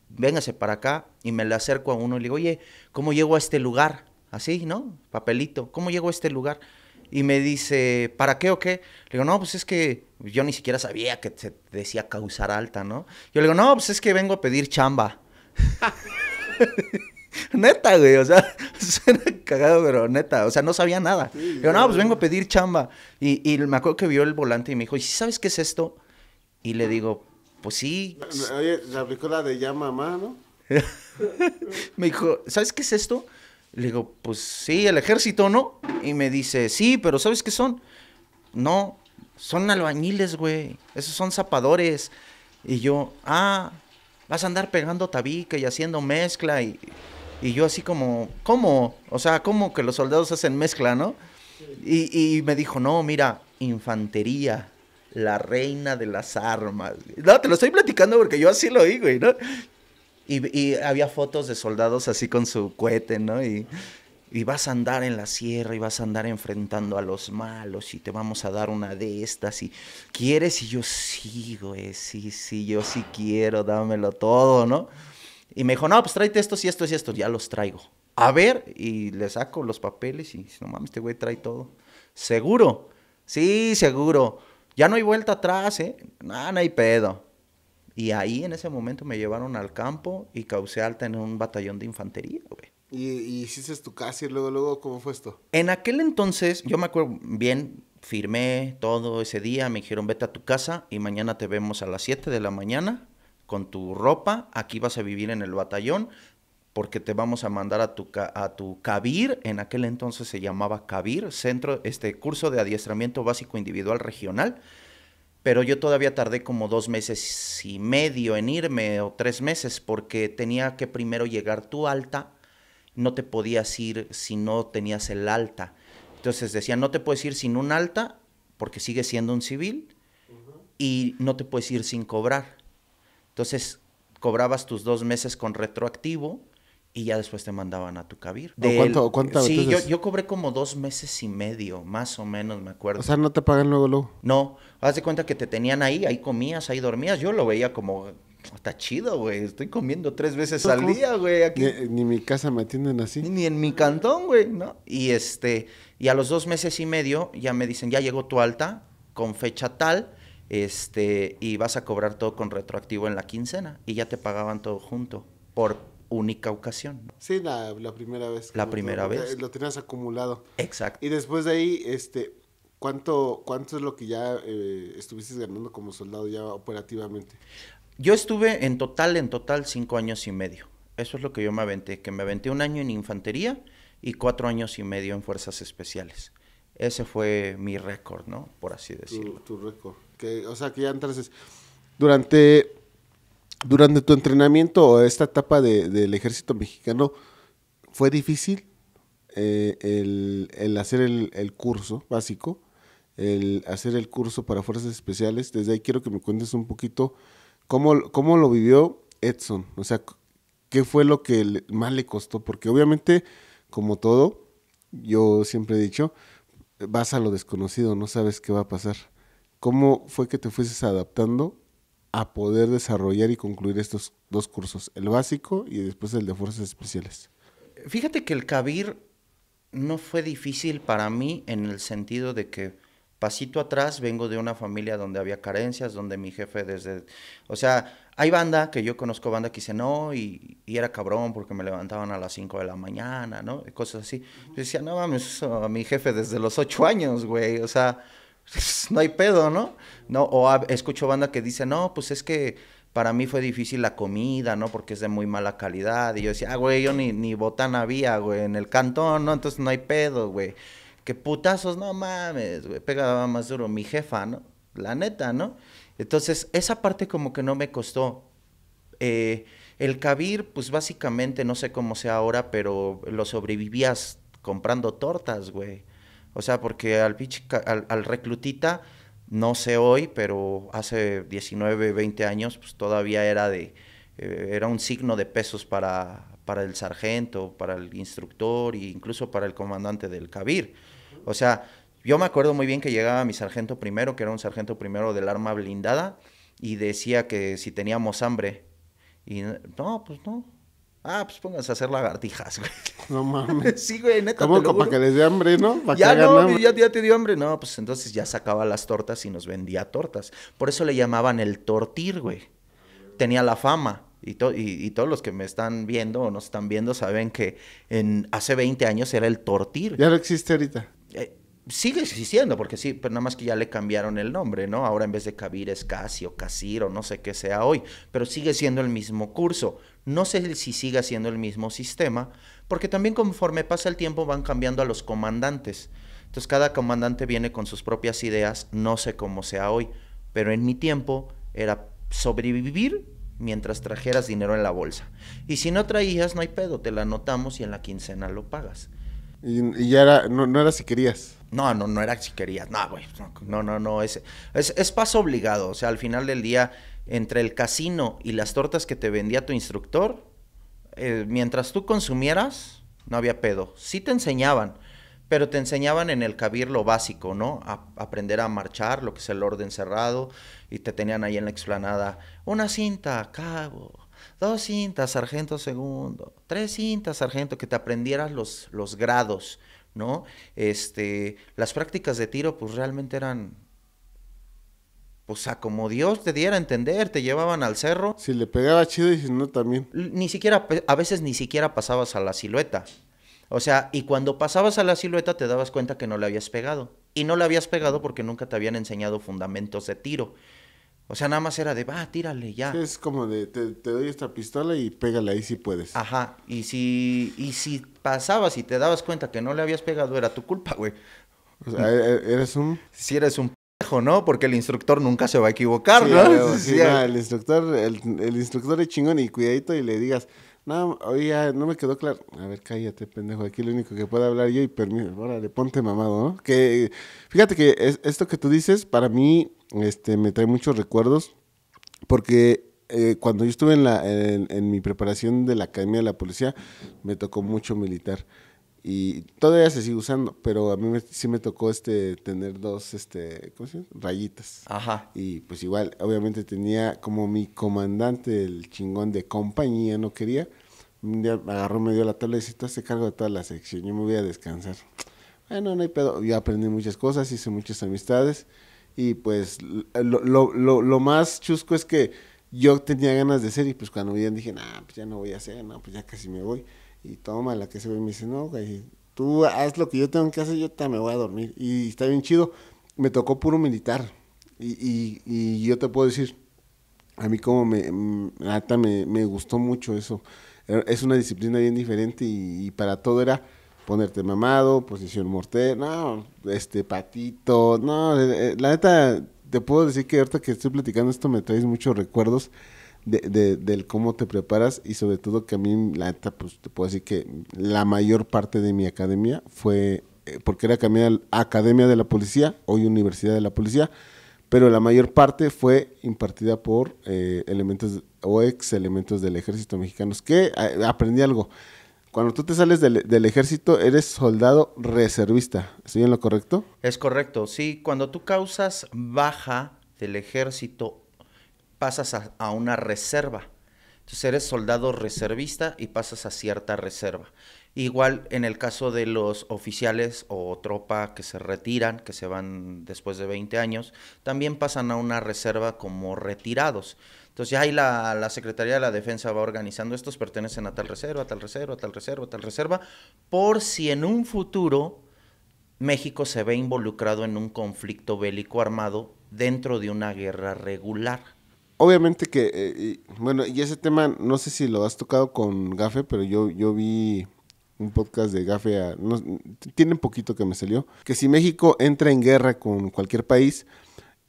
véngase para acá. Y me le acerco a uno y le digo, oye, ¿cómo llego a este lugar? Así, ¿no? Papelito, ¿cómo llego a este lugar? Y me dice, ¿para qué o qué? Le digo, no, pues es que yo ni siquiera sabía que se decía causar alta, ¿no? Yo le digo, no, pues es que vengo a pedir chamba. neta, güey, o sea, era cagado, pero neta, o sea, no sabía nada. yo, no, pues vengo a pedir chamba. Y, y, me acuerdo que vio el volante y me dijo, ¿y si sabes qué es esto? Y le digo, pues sí. Oye, la película de Ya Mamá, ¿no? me dijo, ¿sabes qué es esto? Le digo, pues sí, el ejército, ¿no? Y me dice, sí, pero ¿sabes qué son? No, son albañiles, güey. Esos son zapadores. Y yo, ah, vas a andar pegando tabique y haciendo mezcla y y yo así como, ¿cómo? O sea, ¿cómo que los soldados hacen mezcla, no? Y, me dijo, no, mira, infantería, la reina de las armas. No, te lo estoy platicando porque yo así lo oí, güey, ¿no? Y, había fotos de soldados así con su cohete, ¿no? Y, y vas a andar en la sierra y vas a andar enfrentando a los malos y te vamos a dar una de estas y quieres y yo sí, güey, sí, sí, yo sí quiero, dámelo todo, ¿no? Y me dijo, no, pues tráete estos y estos y estos. Ya los traigo. A ver, y le saco los papeles y no mames, este güey trae todo. ¿Seguro? Sí, seguro. Ya no hay vuelta atrás, ¿eh? No, no hay pedo. Y ahí en ese momento me llevaron al campo y causé alta en un batallón de infantería, güey. ¿Y, ¿Y, hiciste tu casa y luego, luego, cómo fue esto? En aquel entonces, yo me acuerdo bien, firmé todo ese día, me dijeron vete a tu casa y mañana te vemos a las 7 de la mañana con tu ropa, aquí vas a vivir en el batallón, porque te vamos a mandar a tu, a tu CABIR, en aquel entonces se llamaba CABIR, Centro, este curso de adiestramiento básico individual regional, pero yo todavía tardé como dos meses y medio en irme, o tres meses, porque tenía que primero llegar tu alta, no te podías ir si no tenías el alta. Entonces decía no te puedes ir sin un alta, porque sigues siendo un civil, y no te puedes ir sin cobrar. Entonces, cobrabas tus dos meses con retroactivo y ya después te mandaban a tu cabir. De ¿Cuánto, cuánto Sí, yo, yo, cobré como dos meses y medio, más o menos, me acuerdo. O sea, no te pagan luego, luego. No, haz de cuenta que te tenían ahí, ahí comías, ahí dormías. Yo lo veía como, está chido, güey, estoy comiendo tres veces al día, güey. Ni, en mi casa me atienden así. Ni, en mi cantón, güey, ¿no? Y este, y a los dos meses y medio ya me dicen, ya llegó tu alta con fecha tal este, y vas a cobrar todo con retroactivo en la quincena y ya te pagaban todo junto por única ocasión. Sí, la, primera vez. La primera vez. Lo tenías acumulado. Exacto. Y después de ahí, este, ¿cuánto, cuánto es lo que ya eh, estuviste ganando como soldado ya operativamente? Yo estuve en total, en total, cinco años y medio. Eso es lo que yo me aventé, que me aventé un año en infantería y cuatro años y medio en fuerzas especiales. Ese fue mi récord, ¿no? Por así decirlo. Tu, récord. o sea, que ya entonces, durante, durante tu entrenamiento o esta etapa del ejército mexicano, ¿fue difícil eh, el, hacer el, curso básico? el hacer el curso para fuerzas especiales. Desde ahí quiero que me cuentes un poquito cómo, cómo lo vivió Edson. O sea, qué fue lo que más le costó. Porque obviamente, como todo, yo siempre he dicho, vas a lo desconocido, no sabes qué va a pasar. ¿Cómo fue que te fuiste adaptando a poder desarrollar y concluir estos dos cursos, el básico y después el de fuerzas especiales? Fíjate que el cabir no fue difícil para mí en el sentido de que pasito atrás vengo de una familia donde había carencias, donde mi jefe desde, o sea, hay banda, que yo conozco banda que dice, no, y, y era cabrón porque me levantaban a las 5 de la mañana, ¿no? Y cosas así. Yo decía, no mames, a mi jefe desde los 8 años, güey, o sea, no hay pedo, ¿no? no o escucho banda que dice, no, pues es que para mí fue difícil la comida, ¿no? Porque es de muy mala calidad. Y yo decía, ah, güey, yo ni, ni botana había, güey, en el cantón, ¿no? Entonces no hay pedo, güey. Qué putazos, no mames, güey, pegaba más duro mi jefa, ¿no? La neta, ¿no? Entonces, esa parte como que no me costó. Eh, el cabir, pues básicamente, no sé cómo sea ahora, pero lo sobrevivías comprando tortas, güey. O sea, porque al, al, reclutita, no sé hoy, pero hace 19, 20 años, pues todavía era de, eh, era un signo de pesos para, para el sargento, para el instructor e incluso para el comandante del cabir. O sea, yo me acuerdo muy bien que llegaba mi sargento primero, que era un sargento primero del arma blindada, y decía que si teníamos hambre. Y no, pues no. Ah, pues pónganse a hacer lagartijas, güey. No mames. sí, güey, neta. ¿Cómo? Para que les dé hambre, ¿no? Para ya no, Ya, te dio hambre. No, pues entonces ya sacaba las tortas y nos vendía tortas. Por eso le llamaban el tortir, güey. Tenía la fama. Y, y, todos los que me están viendo o nos están viendo saben que en hace 20 años era el tortir. Ya no existe ahorita. Eh, sigue existiendo, porque sí, pero nada más que ya le cambiaron el nombre, ¿no? Ahora en vez de cabir es Casi o Casir o no sé qué sea hoy, pero sigue siendo el mismo curso. No sé si sigue siendo el mismo sistema, porque también conforme pasa el tiempo van cambiando a los comandantes. Entonces cada comandante viene con sus propias ideas, no sé cómo sea hoy, pero en mi tiempo era sobrevivir mientras trajeras dinero en la bolsa. Y si no traías, no hay pedo, te la anotamos y en la quincena lo pagas. Y, ya era, no, no, era si querías. No, no, no era si querías. No, güey. No, no, no. Es, paso obligado. O sea, al final del día, entre el casino y las tortas que te vendía tu instructor, eh, mientras tú consumieras, no había pedo. Sí te enseñaban, pero te enseñaban en el cabir lo básico, ¿no? aprender a marchar, lo que es el orden cerrado, y te tenían ahí en la explanada una cinta, cabo, Dos cintas, sargento segundo. Tres cintas, sargento, que te aprendieras los, los grados, ¿no? Este, las prácticas de tiro, pues realmente eran. Pues a como Dios te diera a entender, te llevaban al cerro. Si le pegaba chido y si no, también. Ni siquiera, a veces ni siquiera pasabas a la silueta. O sea, y cuando pasabas a la silueta te dabas cuenta que no le habías pegado. Y no le habías pegado porque nunca te habían enseñado fundamentos de tiro. O sea, nada más era de, va, tírale ya. es como de, te, doy esta pistola y pégale ahí si puedes. Ajá, y si, si pasabas y te dabas cuenta que no le habías pegado, era tu culpa, güey. O sea, e, e, eres un... Si eres un pendejo, ¿no? Porque el instructor nunca se va a equivocar, ¿no? sí, el instructor, el, instructor es chingón y cuidadito y le digas, no, oye, no me quedó claro. A ver, cállate, pendejo, aquí lo único que puedo hablar yo y permíteme. órale, ponte mamado, ¿no? Que, fíjate que esto que tú dices, para mí este, me trae muchos recuerdos, porque eh, cuando yo estuve en, la, en, mi preparación de la Academia de la Policía, me tocó mucho militar. Y todavía se sigue usando, pero a mí sí me tocó este, tener dos este, rayitas. Y pues igual, obviamente tenía como mi comandante, el chingón de compañía, no quería. Un día agarró, me dio la tabla y dice, tú haces cargo de toda la sección, yo me voy a descansar. Bueno, no hay pedo. Yo aprendí muchas cosas, hice muchas amistades. Y pues lo, más chusco es que yo tenía ganas de ser y pues cuando veían dije, nah, pues ya no voy a hacer, no, pues ya casi me voy. Y toma la que se ve y me dice, no, güey, tú haz lo que yo tengo que hacer, yo te me voy a dormir. Y está bien chido, me tocó puro militar. Y, y, y yo te puedo decir, a mí como me, me, me gustó mucho eso. Es una disciplina bien diferente y para todo era ponerte mamado, posición mortal, no, este patito, no, eh, eh, la neta, te puedo decir que ahorita que estoy platicando esto me traes muchos recuerdos de, del cómo te preparas y sobre todo que a mí, la neta, pues te puedo decir que la mayor parte de mi academia fue, eh, porque era Academia de la Policía, hoy Universidad de la Policía, pero la mayor parte fue impartida por elementos o ex elementos del Ejército Mexicano, que aprendí algo. Cuando tú te sales del, ejército, eres soldado reservista. ¿Estoy bien lo correcto? Es correcto, sí. Cuando tú causas baja del ejército, pasas a, a una reserva. Entonces eres soldado reservista y pasas a cierta reserva. Igual en el caso de los oficiales o tropa que se retiran, que se van después de 20 años, también pasan a una reserva como retirados. Entonces ahí la, Secretaría de la Defensa va organizando estos, pertenecen a tal reserva, a tal reserva, a tal reserva, a tal reserva, por si en un futuro México se ve involucrado en un conflicto bélico armado dentro de una guerra regular. Obviamente que, eh, bueno, y ese tema no sé si lo has tocado con Gafe, pero yo, yo vi un podcast de Gafe, no, tiene un poquito que me salió, que si México entra en guerra con cualquier país,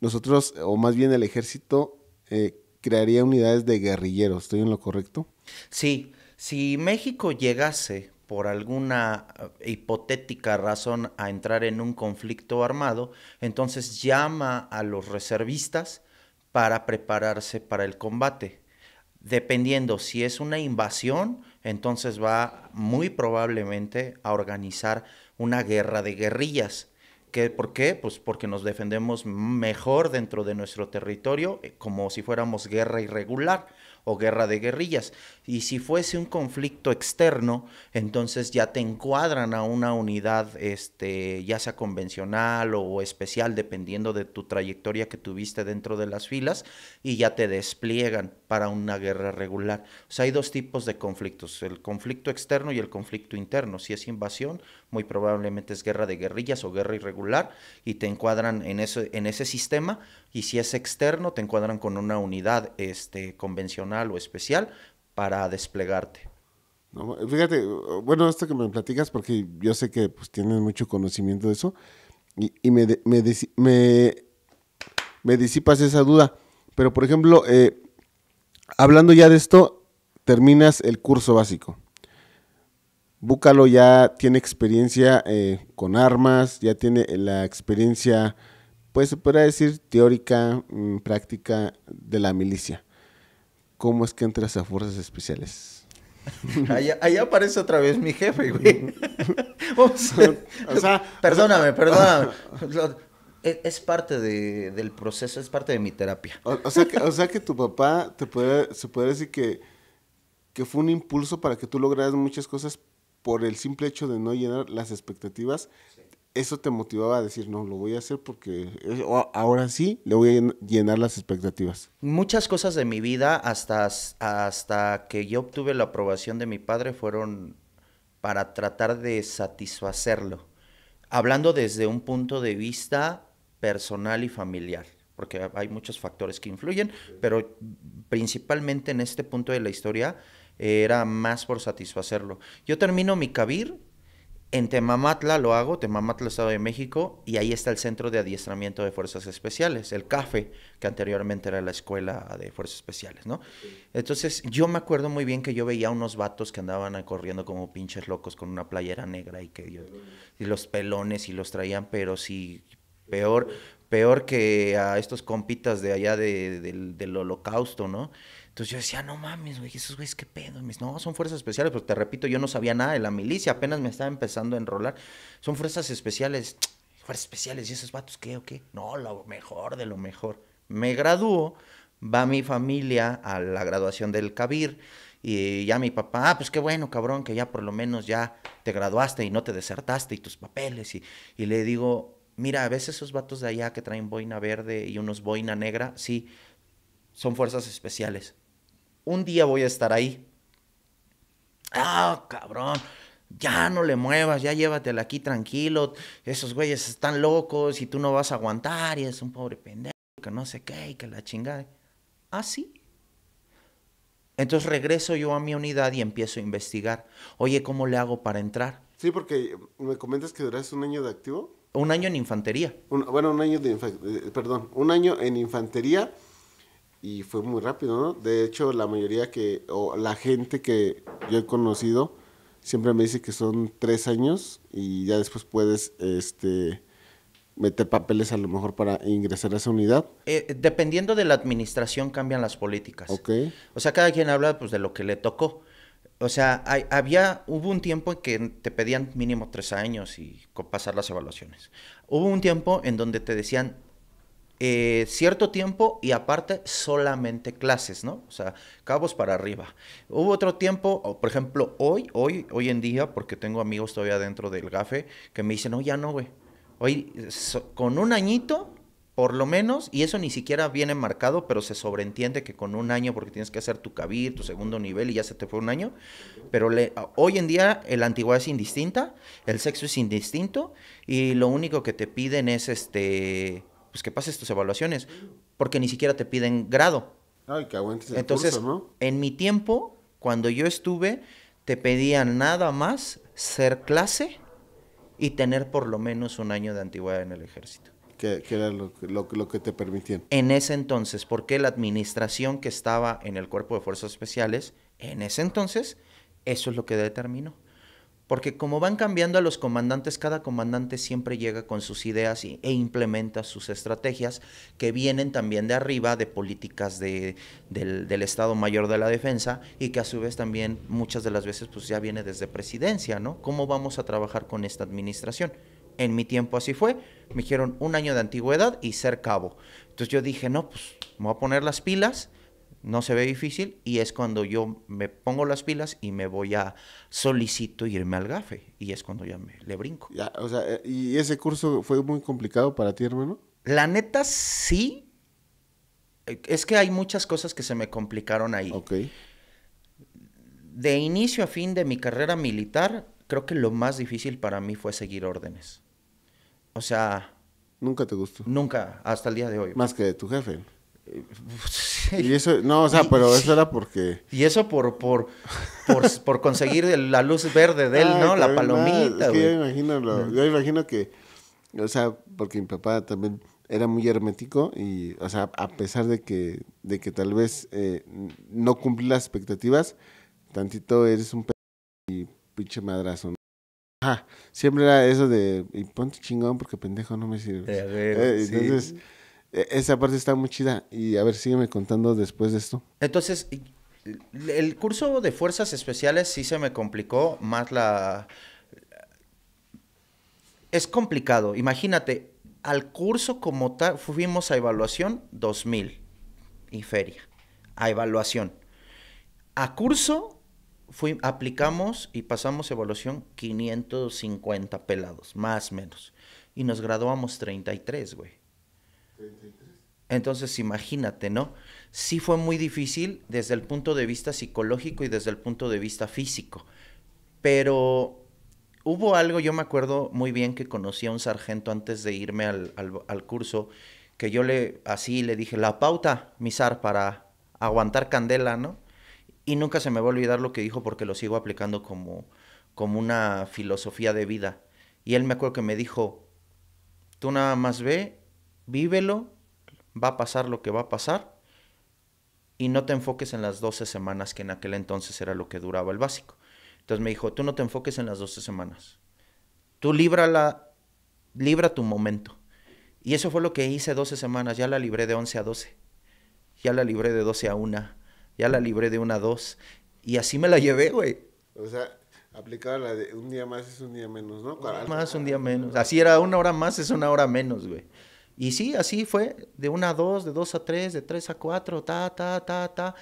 nosotros, o más bien el ejército, eh, crearía unidades de guerrilleros, ¿estoy en lo correcto? Sí, si México llegase por alguna eh, hipotética razón a entrar en un conflicto armado, entonces llama a los reservistas para prepararse para el combate. Dependiendo si es una invasión, entonces va muy probablemente a organizar una guerra de guerrillas. ¿Por qué? Pues porque nos defendemos mejor dentro de nuestro territorio, eh, como si fuéramos guerra irregular o guerra de guerrillas. Y si fuese un conflicto externo, entonces ya te encuadran a una unidad, este, ya sea convencional o especial, dependiendo de tu trayectoria que tuviste dentro de las filas, y ya te despliegan para una guerra regular. O sea, hay dos tipos de conflictos, el conflicto externo y el conflicto interno. Si es invasión, muy probablemente es guerra de guerrillas o guerra irregular, y te encuadran en ese, en ese sistema, y si es externo, te encuadran con una unidad este, convencional o especial para desplegarte. fíjate, bueno, esto que me platicas, porque yo sé que pues, tienes mucho conocimiento de eso, y, me, me, disipas esa duda. Pero, por ejemplo, eh, hablando ya de esto, terminas el curso básico. Búcalo ya tiene experiencia eh, con armas, ya tiene la experiencia, pues se podría decir, teórica, mm, práctica de la milicia. ¿Cómo es que entras a fuerzas especiales? Allá, aparece otra vez mi jefe, güey. o sea, perdóname, perdóname. Es parte del proceso, es parte de mi terapia. O, sea, que, o sea que tu papá te puede, se puede decir que, que fue un impulso para que tú lograras muchas cosas por el simple hecho de no llenar las expectativas eso te motivaba a decir, no, lo voy a hacer porque eh, ahora sí le voy a llenar las expectativas? Muchas cosas de mi vida, hasta, hasta que yo obtuve la aprobación de mi padre, fueron para tratar de satisfacerlo. Hablando desde un punto de vista personal y familiar, porque hay muchos factores que influyen, pero principalmente en este punto de la historia eh, era más por satisfacerlo. Yo termino mi cabir en Temamatla lo hago, Temamatla, Estado de México, y ahí está el Centro de Adiestramiento de Fuerzas Especiales, el CAFE, que anteriormente era la Escuela de Fuerzas Especiales, ¿no? Entonces, yo me acuerdo muy bien que yo veía unos vatos que andaban corriendo como pinches locos con una playera negra y que y los pelones y los traían, pero sí, peor, peor que a estos compitas de allá del, del holocausto, ¿no? Entonces yo decía, no mames, güey, esos güeyes, qué pedo. no, son fuerzas especiales, pero pues te repito, yo no sabía nada de la milicia, apenas me estaba empezando a enrolar. Son fuerzas especiales, fuerzas especiales, ¿y esos vatos qué o qué? No, lo mejor de lo mejor. Me gradúo, va mi familia a la graduación del Cabir. Y ya mi papá, ah, pues qué bueno, cabrón, que ya por lo menos ya te graduaste y no te desertaste y tus papeles. Y, y le digo, mira, a veces esos vatos de allá que traen boina verde y unos boina negra, sí, son fuerzas especiales un día voy a estar ahí. Ah, cabrón, ya no le muevas, ya llévatela aquí tranquilo, esos güeyes están locos y tú no vas a aguantar y es un pobre pendejo que no sé qué y que la chingada. Ah, sí. Entonces regreso yo a mi unidad y empiezo a investigar. Oye, ¿cómo le hago para entrar? Sí, porque me comentas que duraste un año de activo. Un año en infantería. bueno, un año de infantería, eh, perdón, un año en infantería y fue muy rápido, ¿no? De hecho, la mayoría que, o la gente que yo he conocido, siempre me dice que son tres años y ya después puedes, este, meter papeles a lo mejor para ingresar a esa unidad? Eh, dependiendo de la administración cambian las políticas. Ok. O sea, cada quien habla pues de lo que le tocó. O sea, había, hubo un tiempo en que te pedían mínimo tres años y pasar las evaluaciones. Hubo un tiempo en donde te decían eh, cierto tiempo y aparte solamente clases, ¿no? O sea, cabos para arriba. Hubo otro tiempo, por ejemplo, hoy, hoy, hoy en día, porque tengo amigos todavía dentro del GAFE, que me dicen, no, ya no, güey. Hoy, con un añito, por lo menos, y eso ni siquiera viene marcado, pero se sobreentiende que con un año, porque tienes que hacer tu cabir, tu segundo nivel y ya se te fue un año, pero hoy en día la antigüedad es indistinta, el sexo es indistinto y lo único que te piden es este pues, que pases tus evaluaciones, porque ni siquiera te piden grado. Ay, que aguantes el Entonces, curso, ¿no? en mi tiempo, cuando yo estuve, te pedían nada más ser clase y tener por lo menos un año de antigüedad en el ejército. Que, era lo, que te permitían. En ese entonces, porque la administración que estaba en el Cuerpo de Fuerzas Especiales, en ese entonces, eso es lo que determinó. Porque como van cambiando a los comandantes, cada comandante siempre llega con sus ideas e implementa sus estrategias que vienen también de arriba, de políticas del, Estado Mayor de la Defensa y que a su vez también muchas de las veces pues ya viene desde presidencia, ¿no? ¿Cómo vamos a trabajar con esta administración? En mi tiempo así fue, me dijeron un año de antigüedad y ser cabo. Entonces yo dije, no, pues me voy a poner las pilas no se ve difícil y es cuando yo me pongo las pilas y me voy a solicito irme al GAFE y es cuando ya me le brinco. o sea, eh, ¿y ese curso fue muy complicado para ti, hermano? La neta sí. Es que hay muchas cosas que se me complicaron ahí. Ok. De inicio a fin de mi carrera militar, creo que lo más difícil para mí fue seguir órdenes. O sea... Nunca te gustó. Nunca, hasta el día de hoy. Más que de tu jefe. Y eso, no, o sea, pero eso era porque... Y eso por, por, por, conseguir la luz verde de él, ¿no? La palomita, Sí, yo imagino, yo imagino que, o sea, porque mi papá también era muy hermético y, o sea, a pesar de que, de que tal vez eh, no cumplí las expectativas, tantito eres un y pinche madrazo. Ajá, siempre era eso de, y ponte chingón porque pendejo no me sirve. Eh, entonces... E, esa parte está muy chida. Y a ver, sígueme contando después de esto. Entonces, el curso de fuerzas especiales sí se me complicó más la... Es complicado. Imagínate, al curso como tal fuimos a evaluación 2000 y feria. A evaluación. A curso aplicamos y pasamos evaluación 550 pelados, más menos. Y nos graduamos 33, güey. Entonces, imagínate, ¿no? Sí fue muy difícil desde el punto de vista psicológico y desde el punto de vista físico, pero hubo algo, yo me acuerdo muy bien que conocí a un sargento antes de irme al, curso, que yo le, así le dije, la pauta, misar, para aguantar candela, ¿no? Y nunca se me va a olvidar lo que dijo porque lo sigo aplicando como, como una filosofía de vida. Y él me acuerdo que me dijo, tú nada más ve vívelo, va a pasar lo que va a pasar y no te enfoques en las 12 semanas que en aquel entonces era lo que duraba el básico. Entonces me dijo, tú no te enfoques en las 12 semanas, tú la libra tu momento. Y eso fue lo que hice 12 semanas, ya la libré de 11 a 12, ya la libré de 12 a 1, ya la libré de 1 a 2 y así me la llevé, güey. O sea, aplicaba la de un día más es un día menos, ¿no? Un día más, un día menos. Así era una hora más es una hora menos, güey. Y sí, así fue, de una a dos, de dos a tres, de tres a cuatro, ta, ta, ta, ta.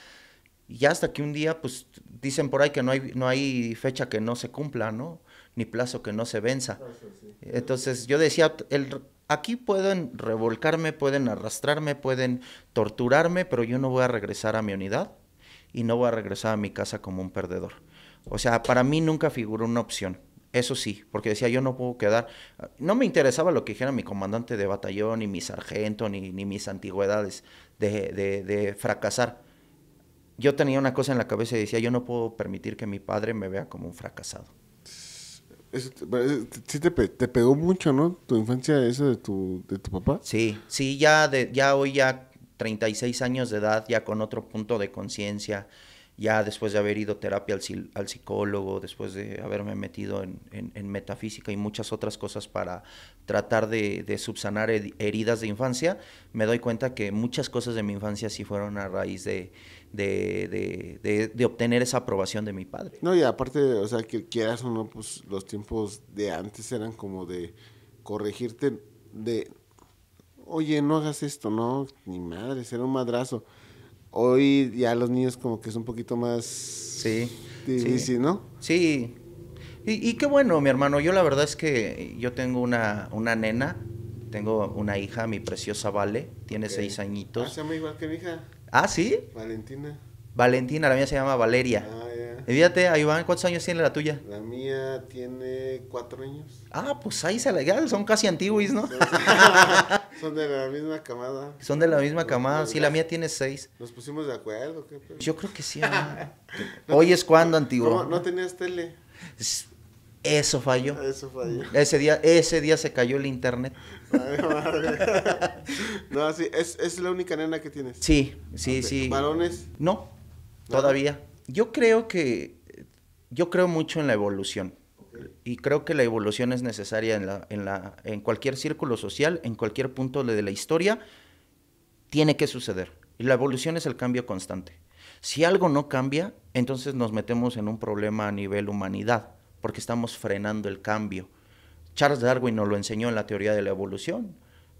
Y hasta que un día, pues dicen por ahí que no hay, no hay fecha que no se cumpla, ¿no? Ni plazo que no se venza. Entonces yo decía, el, aquí pueden revolcarme, pueden arrastrarme, pueden torturarme, pero yo no voy a regresar a mi unidad y no voy a regresar a mi casa como un perdedor. O sea, para mí nunca figuró una opción. Eso sí, porque decía, yo no puedo quedar. No me interesaba lo que dijera mi comandante de batallón, ni mi sargento, ni, ni mis antigüedades de, de, fracasar. Yo tenía una cosa en la cabeza y decía, yo no puedo permitir que mi padre me vea como un fracasado. te, sí te, te, pegó mucho, ¿no? Tu infancia eso de tu, de tu papá. Sí, sí, ya, de, ya hoy ya 36 años de edad, ya con otro punto de conciencia, ya después de haber ido terapia al, psicólogo, después de haberme metido en, metafísica y muchas otras cosas para tratar de, subsanar heridas de infancia, me doy cuenta que muchas cosas de mi infancia sí fueron a raíz de, de, de obtener esa aprobación de mi padre. No, y aparte, o sea, que quieras o no, pues los tiempos de antes eran como de corregirte de, oye, no hagas esto, no, ni madre, era un madrazo hoy ya los niños como que es un poquito más sí, difícil, sí. ¿no? Sí. Y, qué bueno, mi hermano. Yo la verdad es que yo tengo una, una nena, tengo una hija, mi preciosa Vale, tiene seis añitos. Ah, se llama igual que mi hija. Ah, sí. Valentina. Valentina, la mía se llama Valeria. Ah, Envíate a Iván, ¿cuántos años tiene la tuya? La mía tiene cuatro años. Ah, pues ahí se la ya son casi antiguos, ¿no? son de la misma camada. Son de la misma camada, sí, la mía tiene seis. ¿Nos pusimos de acuerdo? ¿Qué Yo creo que sí. Hoy es cuando, antiguo. ¿No tenías tele? Eso falló. Eso falló. Ese día, ese día se cayó el internet. no, sí, es, es la única nena que tienes. Sí, sí, sí. ¿Varones? No, todavía. Yo creo que, yo creo mucho en la evolución. Y creo que la evolución es necesaria en, la, en, la, en cualquier círculo social, en cualquier punto de la historia, tiene que suceder. Y la evolución es el cambio constante. Si algo no cambia, entonces nos metemos en un problema a nivel humanidad, porque estamos frenando el cambio. Charles Darwin nos lo enseñó en la teoría de la evolución.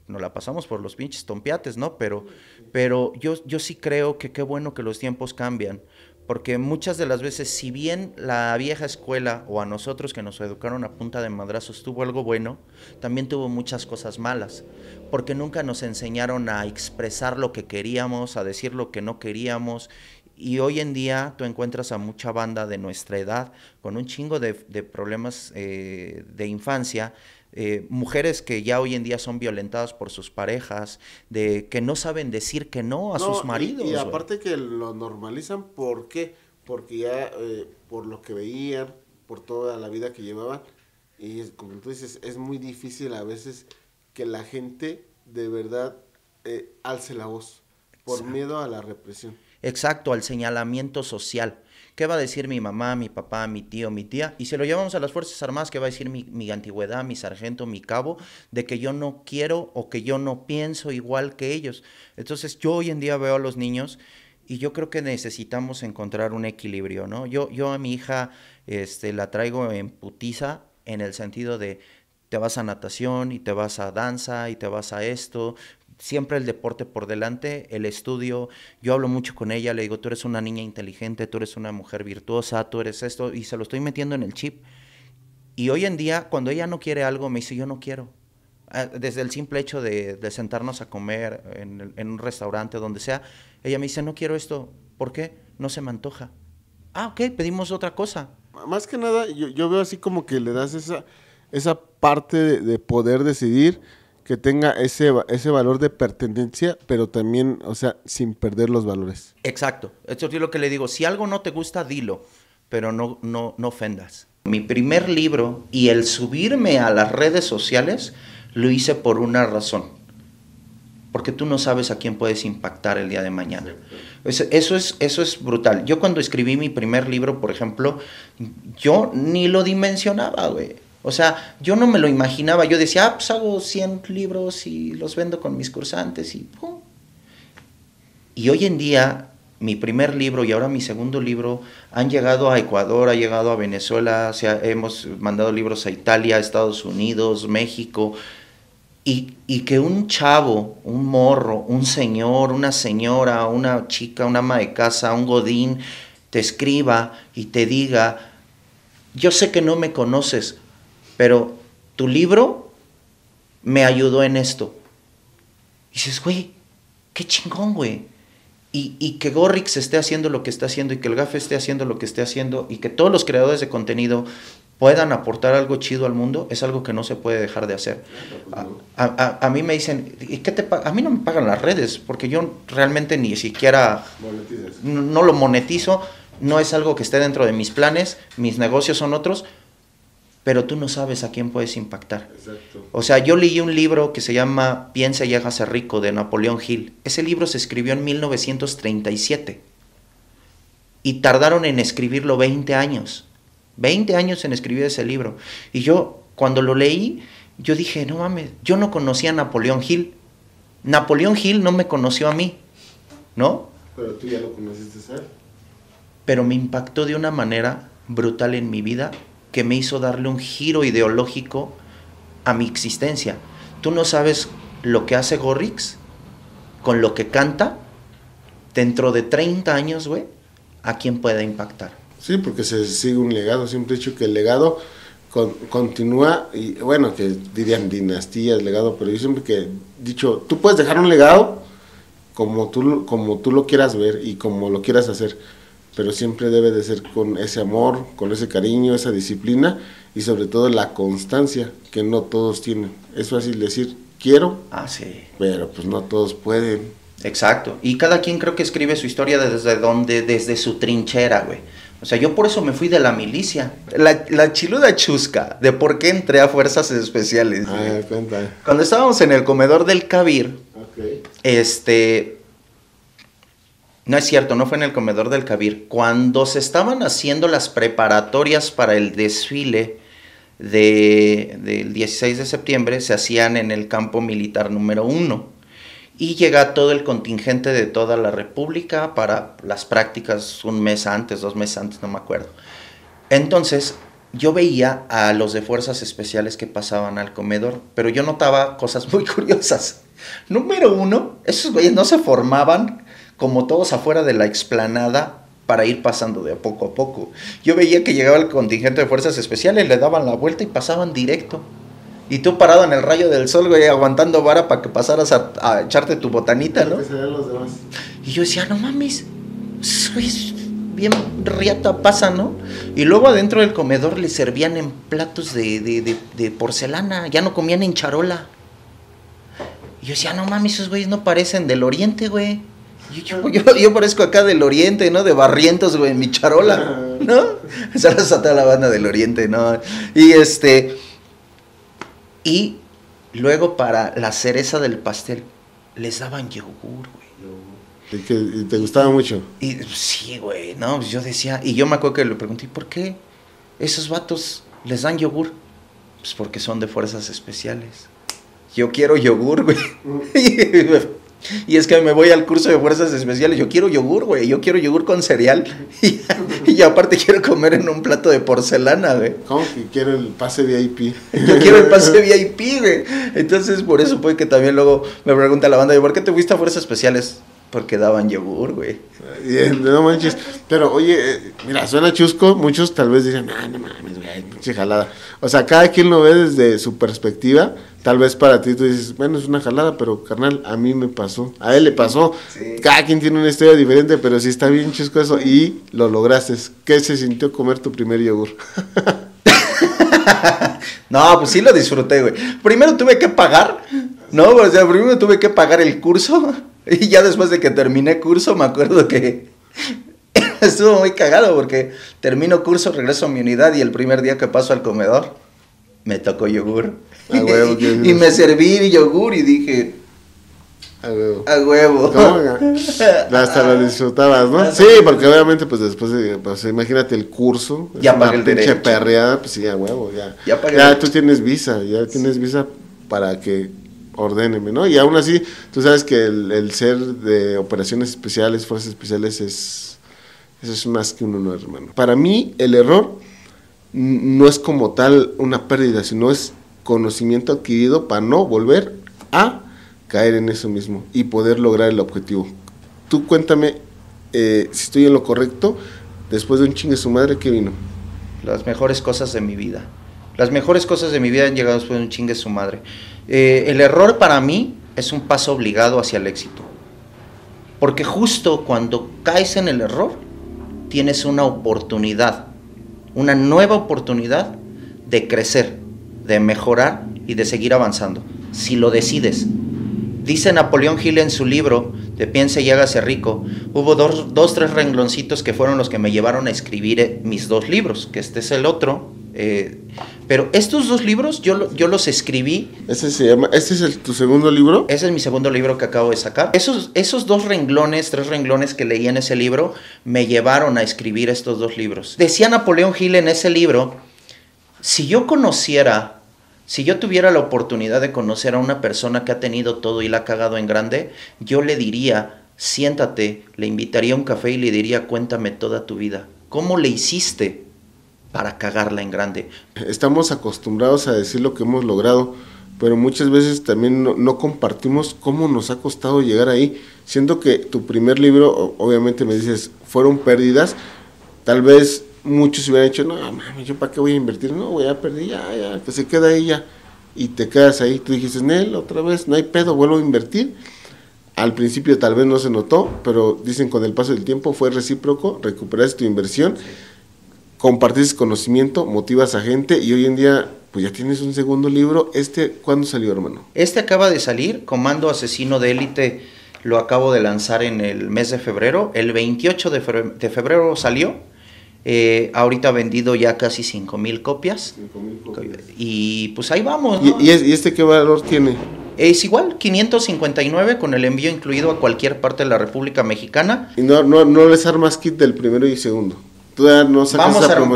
Nos la pasamos por los pinches tompiates, ¿no? Pero, pero yo, yo sí creo que qué bueno que los tiempos cambian. Porque muchas de las veces, si bien la vieja escuela o a nosotros que nos educaron a punta de madrazos tuvo algo bueno, también tuvo muchas cosas malas. Porque nunca nos enseñaron a expresar lo que queríamos, a decir lo que no queríamos. Y hoy en día tú encuentras a mucha banda de nuestra edad con un chingo de, problemas eh, de infancia eh, mujeres que ya hoy en día son violentadas por sus parejas, de que no saben decir que no a sus maridos. Y, aparte que lo normalizan, ¿por qué? Porque ya eh, por lo que veían, por toda la vida que llevaban, y como tú dices, es muy difícil a veces que la gente de verdad eh, alce la voz por miedo a la represión. Exacto, al señalamiento social. ¿Qué va a decir mi mamá, mi papá, mi tío, mi tía? Y si lo llevamos a las Fuerzas Armadas, ¿qué va a decir mi, antigüedad, mi sargento, mi cabo? De que yo no quiero o que yo no pienso igual que ellos. Entonces yo hoy en día veo a los niños y yo creo que necesitamos encontrar un equilibrio, ¿no? Yo, yo a mi hija este, la traigo en putiza en el sentido de te vas a natación y te vas a danza y te vas a esto, siempre el deporte por delante, el estudio. Yo hablo mucho con ella, le digo, tú eres una niña inteligente, tú eres una mujer virtuosa, tú eres esto, y se lo estoy metiendo en el chip. Y hoy en día, cuando ella no quiere algo, me dice, yo no quiero. Ah, desde el simple hecho de, sentarnos a comer en, un restaurante donde sea, ella me dice, no quiero esto. ¿Por qué? No se me antoja. Ah, ok, pedimos otra cosa. Más que nada, yo, veo así como que le das esa, esa parte de poder decidir que tenga ese, ese valor de pertenencia, pero también, o sea, sin perder los valores. Exacto. Esto es lo que le digo. Si algo no te gusta, dilo, pero no, no, no ofendas. Mi primer libro y el subirme a las redes sociales lo hice por una razón. Porque tú no sabes a quién puedes impactar el día de mañana. Eso es, eso es brutal. Yo cuando escribí mi primer libro, por ejemplo, yo ni lo dimensionaba, güey o sea, yo no me lo imaginaba. Yo decía, ah, pues hago 100 libros y los vendo con mis cursantes y ¡pum! Y hoy en día, mi primer libro y ahora mi segundo libro han llegado a Ecuador, ha llegado a Venezuela, hemos mandado libros a Italia, Estados Unidos, México. Y, y, que un chavo, un morro, un señor, una señora, una chica, una ama de casa, un godín, te escriba y te diga, yo sé que no me conoces, pero tu libro me ayudó en esto. Y dices, güey, qué chingón, güey. Y, y que Gorrix esté haciendo lo que está haciendo y que el GAFE esté haciendo lo que esté haciendo y que todos los creadores de contenido puedan aportar algo chido al mundo es algo que no se puede dejar de hacer. A, mí me dicen, ¿y qué te A mí no me pagan las redes porque yo realmente ni siquiera no lo monetizo, no es algo que esté dentro de mis planes, mis negocios son otros, pero tú no sabes a quién puedes impactar. O sea, yo leí un libro que se llama Piensa y hágase rico de Napoleón Hill. Ese libro se escribió en 1937 y tardaron en escribirlo 20 años. 20 años en escribir ese libro. Y yo cuando lo leí, yo dije, no mames, yo no conocía a Napoleón Hill. Napoleón Hill no me conoció a mí, ¿no? Pero tú ya lo conociste, ¿sabes? Pero me impactó de una manera brutal en mi vida que me hizo darle un giro ideológico a mi existencia. Tú no sabes lo que hace Gorrix con lo que canta dentro de 30 años, güey, a quién pueda impactar. Sí, porque se sigue un legado. Siempre he dicho que el legado continúa, y bueno, que dirían dinastías, legado, pero yo siempre que dicho, tú puedes dejar un legado como tú, como tú lo quieras ver y como lo quieras hacer pero siempre debe de ser con ese amor, con ese cariño, esa disciplina y sobre todo la constancia que no todos tienen. Es fácil decir quiero, ah, sí. pero pues no todos pueden. Exacto. Y cada quien creo que escribe su historia desde donde, desde su trinchera, güey. O sea, yo por eso me fui de la milicia. La, chiluda chusca de por qué entré a fuerzas especiales. Ah, cuenta. Cuando estábamos en el comedor del Cabir, okay. este, no es cierto, no fue en el comedor del Cabir. Cuando se estaban haciendo las preparatorias para el desfile del 16 de septiembre, se hacían en el campo militar número uno. y llega todo el contingente de toda la República para las prácticas un mes antes, dos meses antes, no me acuerdo. Entonces, yo veía a los de fuerzas especiales que pasaban al comedor, pero yo notaba cosas muy curiosas. Número uno, esos güeyes no se formaban como todos afuera de la explanada para ir pasando de poco a poco. Yo veía que llegaba el contingente de fuerzas especiales, le daban la vuelta y pasaban directo. Y tú parado en el rayo del sol, güey, aguantando vara para que pasaras a, echarte tu botanita, ¿no? Y yo decía, no mames, soy bien riata pasa, ¿no? Y luego adentro del comedor le servían en platos de, de porcelana, ya no comían en charola. Y yo decía, no mames, esos güeyes no parecen del oriente, güey. Yo, yo, parezco acá del oriente, ¿no? De Barrientos, güey, mi charola, ¿no? esa a toda la banda del oriente, ¿no? Y este. Y luego, para la cereza del pastel, les daban yogur, güey. ¿Y ¿Te gustaba mucho? Y, sí, güey, no, pues yo decía, y yo me acuerdo que le pregunté, ¿por qué esos vatos les dan yogur? Pues porque son de fuerzas especiales. Yo quiero yogur, güey. Mm. Y es que me voy al curso de fuerzas especiales, yo quiero yogur, güey, yo quiero yogur con cereal. Y, aparte quiero comer en un plato de porcelana, güey. ¿Cómo que quiero el pase VIP? Yo quiero el pase VIP, güey. Entonces, por eso puede que también luego me pregunta la banda, ¿por qué te fuiste a fuerzas especiales? Porque daban yogur, güey. Pero, oye, eh, mira, suena chusco. Muchos tal vez dicen, ah, no mames, güey, pinche jalada. O sea, cada quien lo ve desde su perspectiva. Tal vez para ti tú dices, bueno, es una jalada, pero carnal, a mí me pasó. A él le pasó. Cada quien tiene una historia diferente, pero sí está bien chusco eso. Y lo lograste. ¿Qué se sintió comer tu primer yogur? no, pues sí lo disfruté, güey. Primero tuve que pagar, ¿no? O sea, primero tuve que pagar el curso y ya después de que terminé curso, me acuerdo que estuvo muy cagado porque termino curso, regreso a mi unidad y el primer día que paso al comedor, me tocó yogur. A huevo, y, me serví yogur y dije... A huevo. A huevo. Hasta lo disfrutabas, ¿no? Sí, porque obviamente, pues después, pues imagínate el curso. Ya pagué el pinche perreada, pues sí, a huevo, ya. tú tienes visa, ya tienes visa para que ordéneme, ¿no? Y aún así, tú sabes que el, ser de operaciones especiales, fuerzas especiales, es, eso es más que un honor, hermano. Para mí, el error no es como tal una pérdida, sino es conocimiento adquirido para no volver a caer en eso mismo y poder lograr el objetivo. Tú cuéntame eh, si estoy en lo correcto, después de un de su madre, ¿qué vino? Las mejores cosas de mi vida. Las mejores cosas de mi vida han llegado después de un chingue su madre. Eh, el error para mí es un paso obligado hacia el éxito. Porque justo cuando caes en el error, tienes una oportunidad, una nueva oportunidad de crecer, de mejorar y de seguir avanzando, si lo decides. Dice Napoleón Hill en su libro de Piense y hágase rico, hubo dos, dos, tres rengloncitos que fueron los que me llevaron a escribir eh, mis dos libros, que este es el otro, eh, pero estos dos libros yo, yo los escribí. ¿Ese se llama? ¿Este es tu segundo libro? Ese es mi segundo libro que acabo de sacar. Esos, esos dos renglones, tres renglones que leí en ese libro, me llevaron a escribir estos dos libros. Decía Napoleón Hill en ese libro, si yo conociera, si yo tuviera la oportunidad de conocer a una persona que ha tenido todo y la ha cagado en grande, yo le diría, siéntate, le invitaría a un café y le diría, cuéntame toda tu vida. ¿Cómo le hiciste? para cagarla en grande. Estamos acostumbrados a decir lo que hemos logrado, pero muchas veces también no, compartimos cómo nos ha costado llegar ahí. Siento que tu primer libro, obviamente me dices, fueron pérdidas, tal vez muchos hubieran dicho, no, mami, ¿yo para qué voy a invertir? No, voy a perder, ya, ya, que se queda ahí ya. Y te quedas ahí, tú dijiste, Nel, otra vez, no hay pedo, vuelvo a invertir. Al principio tal vez no se notó, pero dicen con el paso del tiempo fue recíproco, recuperaste tu inversión compartís conocimiento, motivas a gente y hoy en día pues ya tienes un segundo libro. ¿Este cuándo salió, hermano? Este acaba de salir, Comando Asesino de Élite. Lo acabo de lanzar en el mes de febrero. El 28 de, febrero salió. Eh, ahorita ha vendido ya casi 5 mil copias. copias. Y pues ahí vamos. ¿no? ¿Y, ¿Y este qué valor tiene? Es igual, 559 con el envío incluido a cualquier parte de la República Mexicana. ¿Y no, no les armas kit del primero y segundo? vamos, a,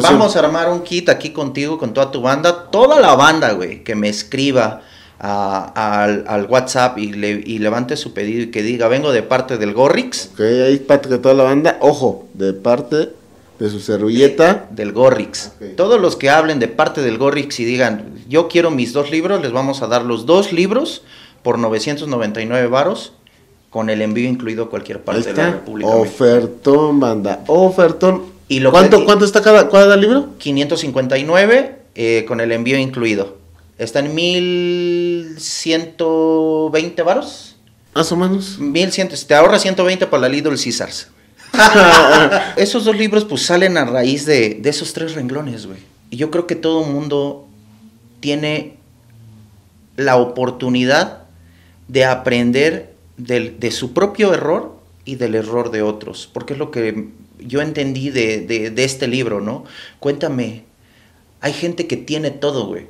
vamos a armar un kit aquí contigo, con toda tu banda. Toda la banda, güey, que me escriba al, WhatsApp y, le, levante su pedido y que diga, vengo de parte del Gorrix. Ok, ahí parte de toda la banda. Ojo, de parte de su servilleta. del Gorrix. Todos los que hablen de parte del Gorrix y digan, yo quiero mis dos libros, les vamos a dar los dos libros por 999 varos con el envío incluido a cualquier parte de la República. Ofertón, banda. Ofertón ¿Cuánto, está cada, libro? 559 eh, con el envío incluido. Está en 1120 varos. Más o menos. 1100, te ahorra 120 para la Lidl Caesars. esos dos libros pues salen a raíz de, esos tres renglones, güey. Y yo creo que todo mundo tiene la oportunidad de aprender de su propio error y del error de otros, porque es lo que yo entendí de, este libro, ¿no? Cuéntame, hay gente que tiene todo, güey.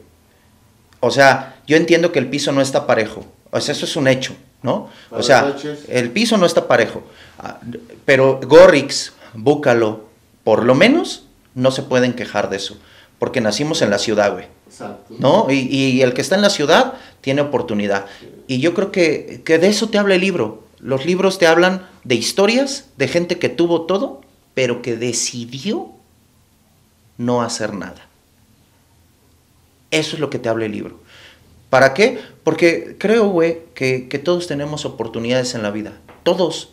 O sea, yo entiendo que el piso no está parejo. O sea, eso es un hecho, ¿no? O sea, el piso no está parejo. Ah, pero Gorrix, Búcalo, por lo menos no se pueden quejar de eso. Porque nacimos en la ciudad, güey. Exacto. ¿No? Y, el que está en la ciudad tiene oportunidad. Y yo creo que, que de eso te habla el libro. Los libros te hablan de historias, de gente que tuvo todo pero que decidió no hacer nada. Eso es lo que te habla el libro. ¿Para qué? Porque creo, güey, que, todos tenemos oportunidades en la vida. Todos.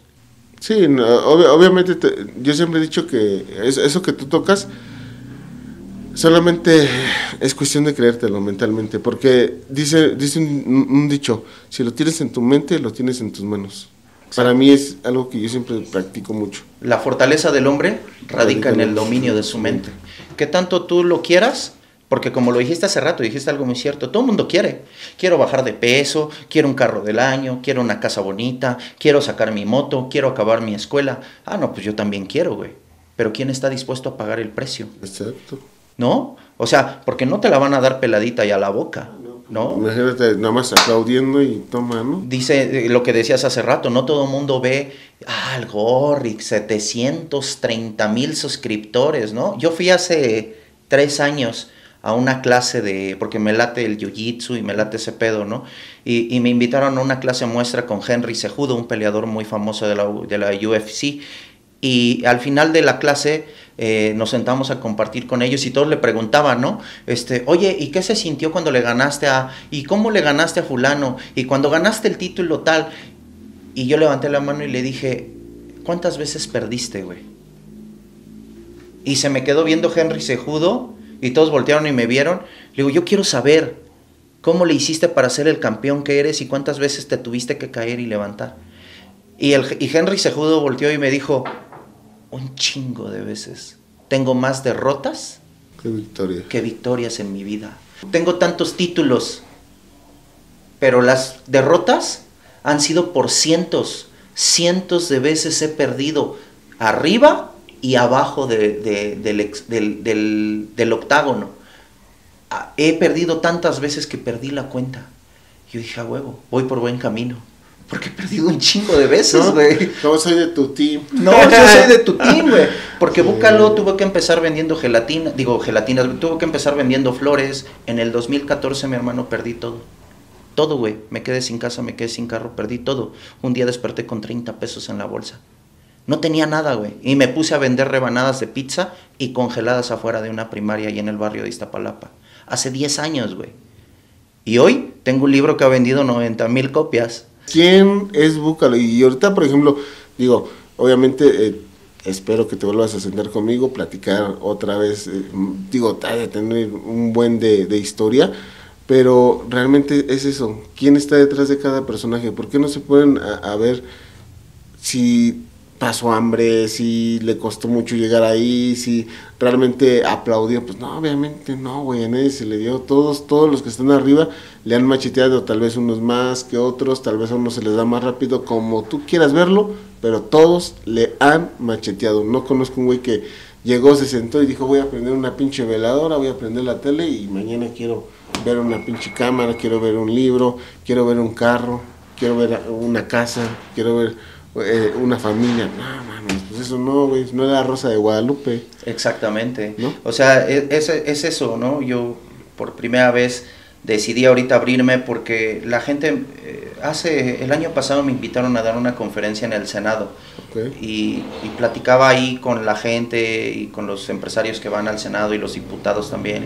Sí, obviamente yo siempre he dicho que eso que tú tocas solamente es cuestión de creértelo mentalmente. Porque dice, dice un dicho, si lo tienes en tu mente, lo tienes en tus manos. Para mí es algo que yo siempre practico mucho. La fortaleza del hombre radica, en el dominio de su mente. Que tanto tú lo quieras, porque como lo dijiste hace rato, dijiste algo muy cierto, todo el mundo quiere. Quiero bajar de peso, quiero un carro del año, quiero una casa bonita, quiero sacar mi moto, quiero acabar mi escuela. Ah, no, pues yo también quiero, güey. Pero ¿quién está dispuesto a pagar el precio? Exacto. ¿No? O sea, porque no te la van a dar peladita y a la boca. ¿no? Imagínate, nada más aplaudiendo y no Dice eh, lo que decías hace rato, no todo el mundo ve, ah, el 730 mil suscriptores, ¿no? Yo fui hace tres años a una clase de, porque me late el jiu-jitsu y me late ese pedo, ¿no? Y, me invitaron a una clase muestra con Henry Sejudo, un peleador muy famoso de la, de la UFC, y al final de la clase eh, nos sentamos a compartir con ellos y todos le preguntaban, ¿no? Este, oye, ¿y qué se sintió cuando le ganaste a, y cómo le ganaste a fulano, y cuando ganaste el título tal? Y yo levanté la mano y le dije, ¿cuántas veces perdiste, güey? Y se me quedó viendo Henry Sejudo y todos voltearon y me vieron. Le digo, yo quiero saber cómo le hiciste para ser el campeón que eres y cuántas veces te tuviste que caer y levantar. Y, el, y Henry Sejudo volteó y me dijo, un chingo de veces. Tengo más derrotas que victorias. victorias en mi vida. Tengo tantos títulos, pero las derrotas han sido por cientos, cientos de veces he perdido arriba y abajo del, del, octágono. Ah, he perdido tantas veces que perdí la cuenta. Yo dije, a huevo, voy por buen camino. Porque he perdido un chingo de veces, güey. No, soy de tu team. No, yo soy de tu team, güey. Porque Bucalo Búcalo tuvo que empezar vendiendo gelatina, digo, gelatina, tuvo que empezar vendiendo flores. En el 2014, mi hermano, perdí todo. Todo, güey. Me quedé sin casa, me quedé sin carro, perdí todo. Un día desperté con 30 pesos en la bolsa. No tenía nada, güey. Y me puse a vender rebanadas de pizza y congeladas afuera de una primaria y en el barrio de Iztapalapa. Hace 10 años, güey. Y hoy tengo un libro que ha vendido 90 mil copias ¿Quién es Búcalo? Y ahorita, por ejemplo, digo, obviamente eh, espero que te vuelvas a sentar conmigo, platicar otra vez, eh, digo, tener un buen de, historia, pero realmente es eso, ¿quién está detrás de cada personaje? ¿Por qué no se pueden a ver si pasó hambre, si le costó mucho llegar ahí, si realmente aplaudió, pues no, obviamente no, güey, a nadie se le dio, todos, todos los que están arriba le han macheteado, tal vez unos más que otros, tal vez a unos se les da más rápido, como tú quieras verlo, pero todos le han macheteado, no conozco un güey que llegó, se sentó y dijo, voy a prender una pinche veladora, voy a prender la tele y mañana quiero ver una pinche cámara, quiero ver un libro, quiero ver un carro, quiero ver una casa, quiero ver eh, una familia, no, mames, pues eso no, güey, no era Rosa de Guadalupe. Exactamente. O sea, e, es, eso, ¿no? Yo por primera vez decidí ahorita abrirme porque la gente, eh, hace, el año pasado me invitaron a dar una conferencia en el Senado y, platicaba ahí con la gente y con los empresarios que van al Senado y los diputados también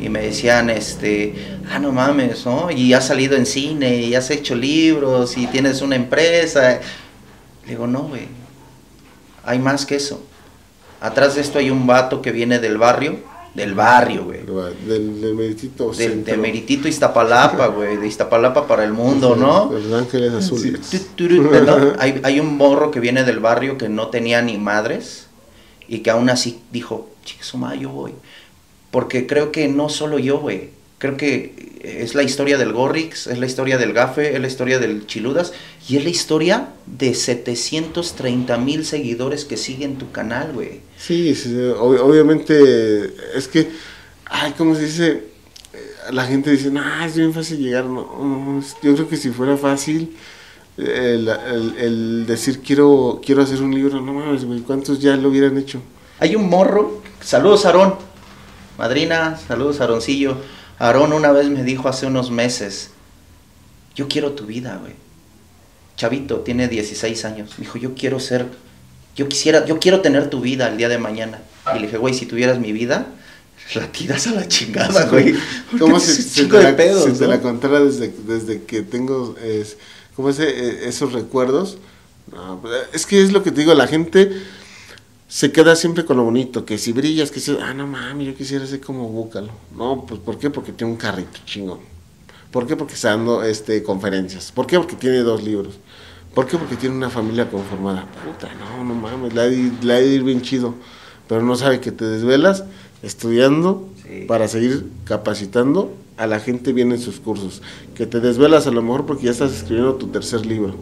y, y me decían, este, ah, no mames, ¿no? Y has salido en cine y has hecho libros y tienes una empresa digo, no, güey, hay más que eso. Atrás de esto hay un vato que viene del barrio, del barrio, güey. Del, Meritito. Del, Meritito Iztapalapa, güey, de Iztapalapa para el mundo, ¿no? Los Ángeles Azules. Sí. hay, hay un morro que viene del barrio que no tenía ni madres y que aún así dijo, chicos, yo voy. Porque creo que no solo yo, güey, Creo que es la historia del Gorrix, es la historia del Gafe, es la historia del Chiludas y es la historia de 730 mil seguidores que siguen tu canal, güey. Sí, obviamente es que, ay, ¿cómo se dice? La gente dice, ah, es bien fácil llegar. No, yo creo que si fuera fácil, el, decir quiero, quiero hacer un libro, no mames, güey, ¿cuántos ya lo hubieran hecho? Hay un morro, saludos Aarón, madrina, saludos Aaroncillo Aarón una vez me dijo hace unos meses, yo quiero tu vida, güey. Chavito, tiene 16 años. Me dijo, yo quiero ser, yo quisiera, yo quiero tener tu vida el día de mañana. Y le dije, güey, si tuvieras mi vida, la tiras a la chingada, güey. ¿Cómo se, se, te de pedos, te la contara desde, que tengo es, ¿cómo es, eh, esos recuerdos? Pues, es que es lo que te digo, la gente se queda siempre con lo bonito, que si brillas, que si, ah, no mami, yo quisiera ser como Búcalo. No, pues ¿por qué? Porque tiene un carrito chingón. ¿Por qué? Porque está dando este, conferencias. ¿Por qué? Porque tiene dos libros. ¿Por qué? Porque tiene una familia conformada. Puta, no, no mames, la ha de ir bien chido. Pero no sabe que te desvelas estudiando para seguir capacitando a la gente bien en sus cursos. Que te desvelas a lo mejor porque ya estás escribiendo tu tercer libro.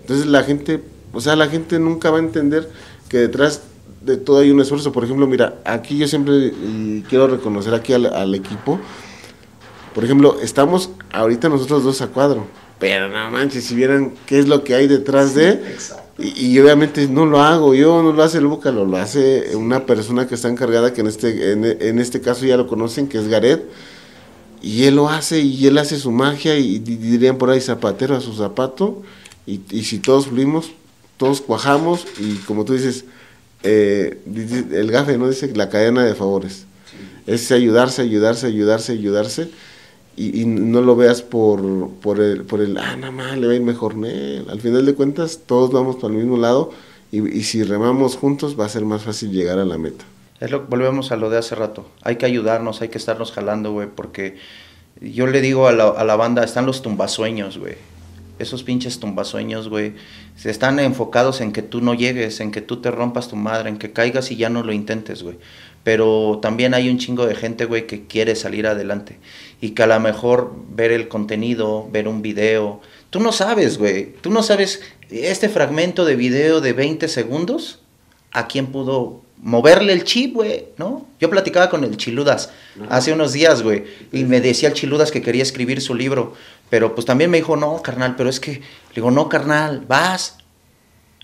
Entonces la gente, o sea, la gente nunca va a entender que detrás de todo hay un esfuerzo. Por ejemplo, mira, aquí yo siempre quiero reconocer aquí al, equipo. Por ejemplo, estamos ahorita nosotros dos a cuadro. Pero no manches, si vieran qué es lo que hay detrás de... Y, y, obviamente no lo hago yo, no lo hace el Búcalo, lo hace una persona que está encargada, que en este, en, este caso ya lo conocen, que es Gareth Y él lo hace, y él hace su magia, y, dirían por ahí zapatero a su zapato. Y, y si todos fluimos, todos cuajamos, y como tú dices, eh, el gafe, ¿no? Dice la cadena de favores. Es ayudarse, ayudarse, ayudarse, ayudarse. Y, no lo veas por, por, el, ah, nada más, le va a ir mejor. Al final de cuentas, todos vamos para el mismo lado. Y, si remamos juntos, va a ser más fácil llegar a la meta. Es lo, volvemos a lo de hace rato. Hay que ayudarnos, hay que estarnos jalando, porque yo le digo a la, banda, están los tumbasueños, güey. Esos pinches tumbasueños, güey se están enfocados en que tú no llegues, en que tú te rompas tu madre, en que caigas y ya no lo intentes, güey. Pero también hay un chingo de gente, güey, que quiere salir adelante y que a lo mejor ver el contenido, ver un video, tú no sabes, güey, tú no sabes este fragmento de video de 20 segundos a quién pudo moverle el chip, güey, ¿no? Yo platicaba con el Chiludas hace unos días, güey, y me decía el Chiludas que quería escribir su libro, pero pues también me dijo, no, carnal, pero es que, le digo, no, carnal, vas.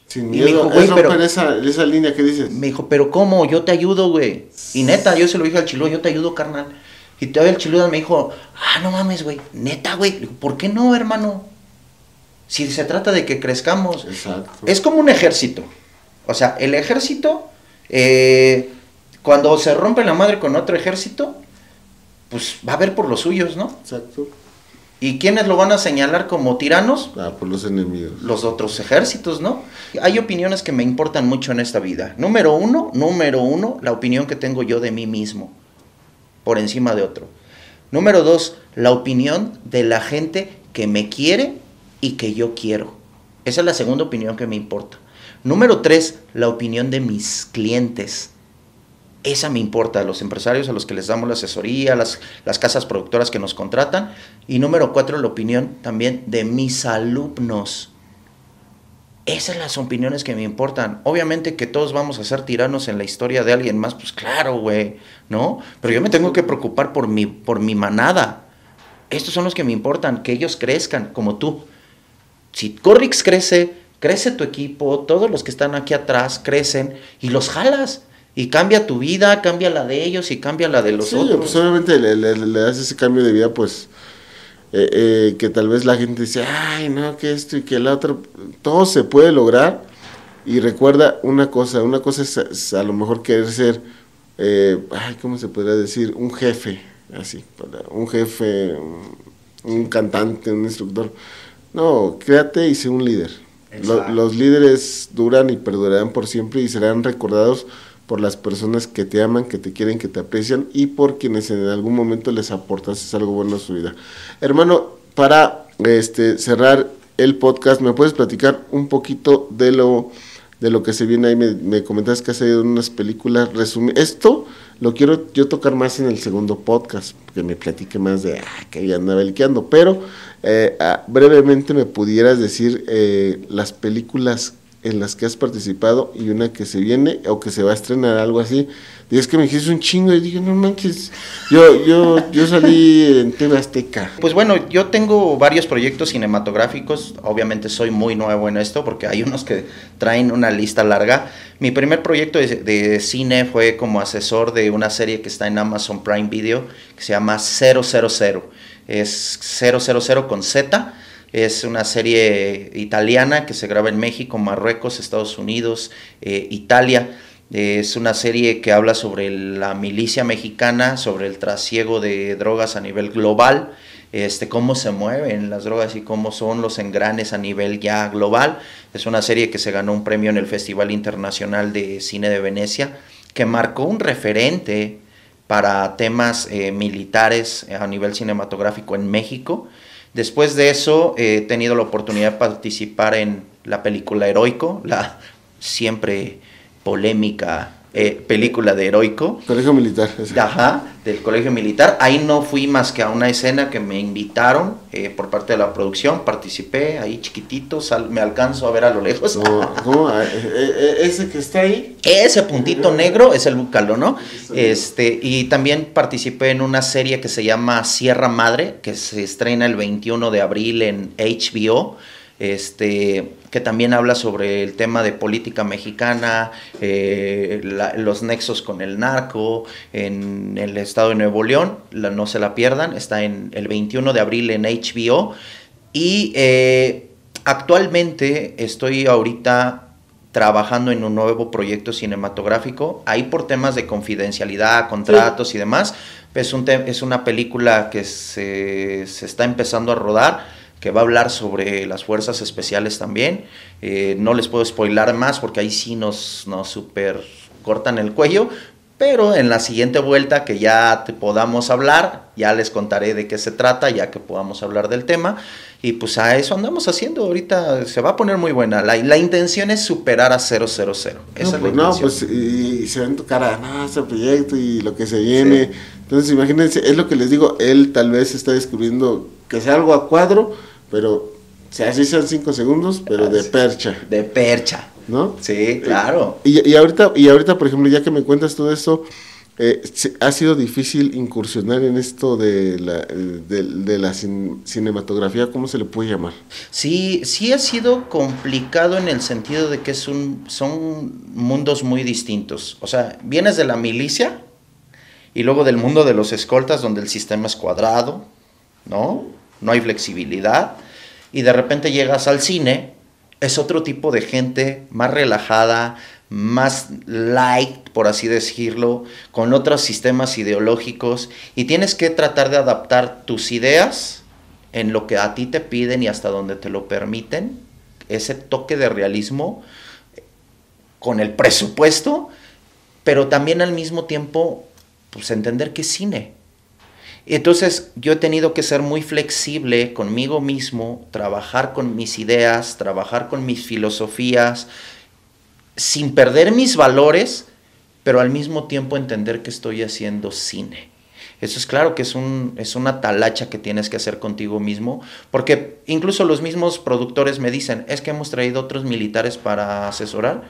Sin miedo, y me dijo, güey, Esa, esa, línea que dices. Me dijo, pero ¿cómo? Yo te ayudo, güey. Y neta, yo se lo dije al chiludo, yo te ayudo, carnal. Y todavía el chiludo me dijo, ah, no mames, güey, neta, güey. Le digo, ¿por qué no, hermano? Si se trata de que crezcamos. Exacto. Es como un ejército. O sea, el ejército, eh, cuando se rompe la madre con otro ejército, pues va a ver por los suyos, ¿no? Exacto. ¿Y quiénes lo van a señalar como tiranos? Ah, por pues los enemigos. Los otros ejércitos, ¿no? Hay opiniones que me importan mucho en esta vida. Número uno, número uno, la opinión que tengo yo de mí mismo, por encima de otro. Número dos, la opinión de la gente que me quiere y que yo quiero. Esa es la segunda opinión que me importa. Número tres, la opinión de mis clientes esa me importa, los empresarios a los que les damos la asesoría, las, casas productoras que nos contratan. Y número cuatro, la opinión también de mis alumnos. Esas son las opiniones que me importan. Obviamente que todos vamos a ser tiranos en la historia de alguien más, pues claro, güey, ¿no? Pero yo me tengo que preocupar por mi, por mi manada. Estos son los que me importan, que ellos crezcan como tú. Si Corrix crece, crece tu equipo, todos los que están aquí atrás crecen y los jalas. Y cambia tu vida, cambia la de ellos y cambia la de los otros. Pues, obviamente le, das ese cambio de vida, pues, eh, eh, que tal vez la gente dice, ay, no, que esto y que el otro, todo se puede lograr. Y recuerda una cosa, una cosa es, a lo mejor querer ser, eh, ay, ¿cómo se podría decir? Un jefe, así, un jefe, un, cantante, un instructor. No, créate y sé un líder. los líderes duran y perdurarán por siempre y serán recordados por las personas que te aman, que te quieren, que te aprecian y por quienes en algún momento les aportas algo bueno a su vida. Hermano, para este, cerrar el podcast, ¿me puedes platicar un poquito de lo, de lo que se viene ahí? Me, me comentas que has ido en unas películas. resume Esto lo quiero yo tocar más en el segundo podcast, que me platique más de ah, que ya andaba elkeando, pero eh, ah, brevemente me pudieras decir eh, las películas en las que has participado y una que se viene o que se va a estrenar, algo así. Y es que me dijiste un chingo y dije, no manches, yo, yo, yo salí en TV Azteca. Pues bueno, yo tengo varios proyectos cinematográficos, obviamente soy muy nuevo en esto porque hay unos que traen una lista larga. Mi primer proyecto de, de cine fue como asesor de una serie que está en Amazon Prime Video que se llama 000, es 000 con Z es una serie italiana que se graba en México, Marruecos, Estados Unidos, eh, Italia. Es una serie que habla sobre la milicia mexicana, sobre el trasiego de drogas a nivel global, este, cómo se mueven las drogas y cómo son los engranes a nivel ya global. Es una serie que se ganó un premio en el Festival Internacional de Cine de Venecia, que marcó un referente para temas eh, militares eh, a nivel cinematográfico en México. Después de eso eh, he tenido la oportunidad de participar en la película Heroico, la siempre polémica eh, película de Heroico. Colegio Militar. Ajá, del Colegio Militar. Ahí no fui más que a una escena que me invitaron eh, por parte de la producción, participé ahí chiquitito, me alcanzo a ver a lo lejos. Ah, eh, ese que está ahí. Ese puntito negro es el bucalo, ¿no? Este, y también participé en una serie que se llama Sierra Madre, que se estrena el 21 de abril en HBO este, que también habla sobre el tema de política mexicana, eh, los nexos con el narco en el estado de Nuevo León, no se la pierdan, está en el 21 de abril en HBO. Y eh, actualmente estoy ahorita trabajando en un nuevo proyecto cinematográfico, ahí por temas de confidencialidad, contratos y demás, es, una película que se está empezando a rodar que va a hablar sobre las fuerzas especiales también. Eh, no les puedo spoilar más porque ahí sí nos, nos super cortan el cuello, pero en la siguiente vuelta que ya te podamos hablar, ya les contaré de qué se trata, ya que podamos hablar del tema. Y pues a eso andamos haciendo ahorita, se va a poner muy buena. La, intención es superar a 000. Esa no, pues, No, pues, y, se ven tu cara, no, este proyecto y lo que se viene. Entonces imagínense, es lo que les digo, él tal vez está descubriendo que sea algo a cuadro, pero así sean cinco segundos, pero de percha. De percha. ¿no? Sí, claro. Y, ahorita, y ahorita, por ejemplo, ya que me cuentas todo esto, eh, ¿ha sido difícil incursionar en esto de la, de, la cinematografía? ¿Cómo se le puede llamar? Sí, sí ha sido complicado en el sentido de que es un, son mundos muy distintos. O sea, vienes de la milicia y luego del mundo de los escoltas donde el sistema es cuadrado, ¿no? No hay flexibilidad. Y de repente llegas al cine es otro tipo de gente más relajada, más light, por así decirlo, con otros sistemas ideológicos y tienes que tratar de adaptar tus ideas en lo que a ti te piden y hasta donde te lo permiten, ese toque de realismo con el presupuesto, pero también al mismo tiempo, pues entender que es cine entonces yo he tenido que ser muy flexible conmigo mismo, trabajar con mis ideas, trabajar con mis filosofías, sin perder mis valores, pero al mismo tiempo entender que estoy haciendo cine. Eso es claro que es, un, es una talacha que tienes que hacer contigo mismo, porque incluso los mismos productores me dicen, es que hemos traído otros militares para asesorar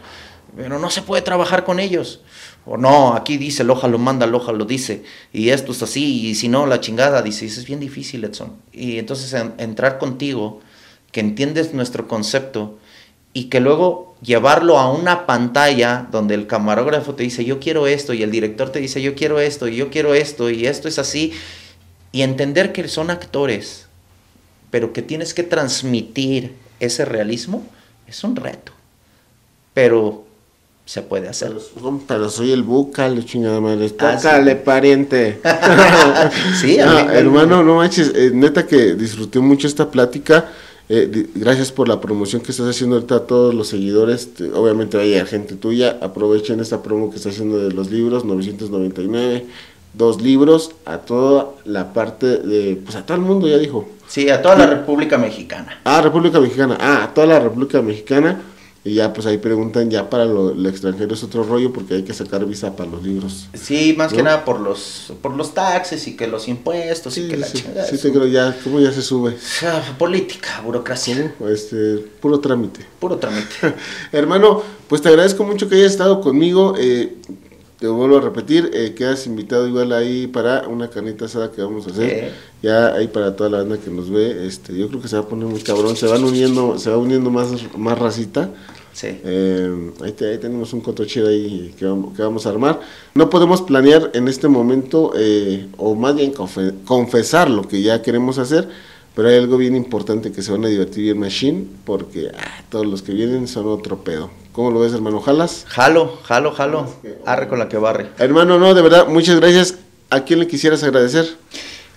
pero no se puede trabajar con ellos. O no, aquí dice, Loja lo manda, Loja lo dice, y esto es así, y si no, la chingada, dice, es bien difícil, Edson. Y entonces entrar contigo, que entiendes nuestro concepto, y que luego llevarlo a una pantalla donde el camarógrafo te dice, yo quiero esto, y el director te dice, yo quiero esto, y yo quiero esto, y esto es así, y entender que son actores, pero que tienes que transmitir ese realismo, es un reto. Pero se puede hacer. Pero, soy el búcale, chingada madre. Ah, tócale, pariente. sí, hermano, no manches. Eh, neta que disfruté mucho esta plática. Eh, gracias por la promoción que estás haciendo ahorita a todos los seguidores. obviamente, vaya gente tuya. Aprovechen esta promo que estás haciendo de los libros, 999. Dos libros a toda la parte de. Pues a todo el mundo, ya dijo. Sí, a toda la República Mexicana. Ah, República Mexicana. Ah, a toda la República Mexicana y ya pues ahí preguntan ya para lo, el extranjero es otro rollo porque hay que sacar visa para los libros. Sí, más que nada por los por los taxes y que los impuestos y que la sí, Sí, te creo ya cómo ya se sube. Ah, política, burocracia. Este, puro trámite. Puro trámite. Hermano, pues te agradezco mucho que hayas estado conmigo. Eh, te vuelvo a repetir, eh, quedas invitado igual ahí para una carnita asada que vamos a hacer. Ya ahí para toda la banda que nos ve, este, yo creo que se va a poner muy cabrón, se van uniendo, se va uniendo más, más racita. Sí. Eh, ahí, tenemos un cotoche ahí que vamos, a armar. No podemos planear en este momento, eh, o más bien confesar lo que ya queremos hacer, pero hay algo bien importante que se van a divertir bien Machine, porque ah, todos los que vienen son otro pedo. ¿Cómo lo ves, hermano? ¿Jalas? Jalo, jalo, jalo. Arre con la que barre. Hermano, no, de verdad, muchas gracias. ¿A quién le quisieras agradecer?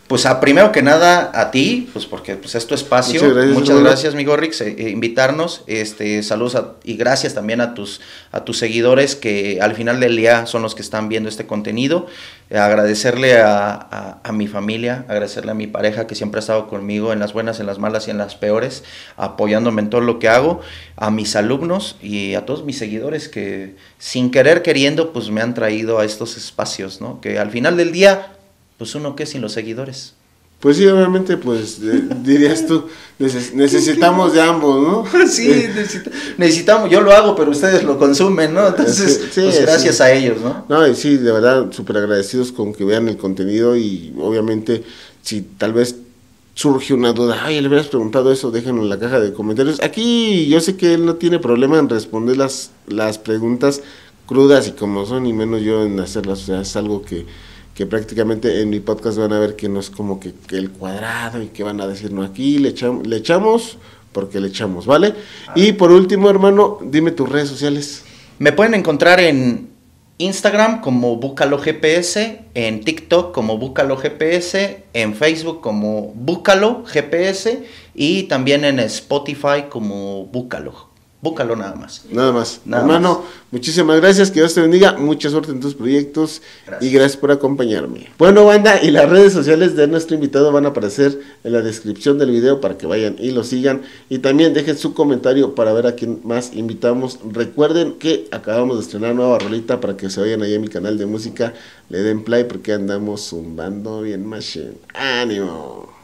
pues a, primero que nada a ti, pues porque pues, es tu espacio. Muchas gracias, amigo eh, eh, invitarnos. Este, saludos y gracias también a tus, a tus seguidores que al final del día son los que están viendo este contenido. agradecerle a, a, mi familia, agradecerle a mi pareja que siempre ha estado conmigo en las buenas, en las malas y en las peores, apoyándome en todo lo que hago, a mis alumnos y a todos mis seguidores que sin querer queriendo pues me han traído a estos espacios, ¿no? Que al final del día pues uno qué sin los seguidores. Pues sí, obviamente, pues dirías tú, necesitamos de ambos, ¿no? Sí, necesitamos, yo lo hago, pero ustedes lo consumen, ¿no? Entonces, pues gracias a ellos, ¿no? No, sí, de verdad, súper agradecidos con que vean el contenido y obviamente, si tal vez surge una duda, ay, le hubieras preguntado eso, déjenlo en la caja de comentarios. Aquí yo sé que él no tiene problema en responder las, las preguntas crudas y como son, y menos yo en hacerlas, o sea, es algo que que prácticamente en mi podcast van a ver que no es como que, el cuadrado y que van a decir, no, aquí le, echamos porque le echamos, ¿vale? Y por último, hermano, dime tus redes sociales. Me pueden encontrar en Instagram como Búcalo GPS, en TikTok como Búcalo GPS, en Facebook como Búcalo GPS y también en Spotify como Búcalo Búscalo nada más. Nada más. Hermano, muchísimas gracias, que Dios te bendiga, mucha suerte en tus proyectos y gracias por acompañarme. Bueno, banda, y las redes sociales de nuestro invitado van a aparecer en la descripción del video para que vayan y lo sigan. Y también dejen su comentario para ver a quién más invitamos. Recuerden que acabamos de estrenar nueva rolita para que se vayan ahí a mi canal de música, le den play porque andamos zumbando bien machine. ¡Ánimo!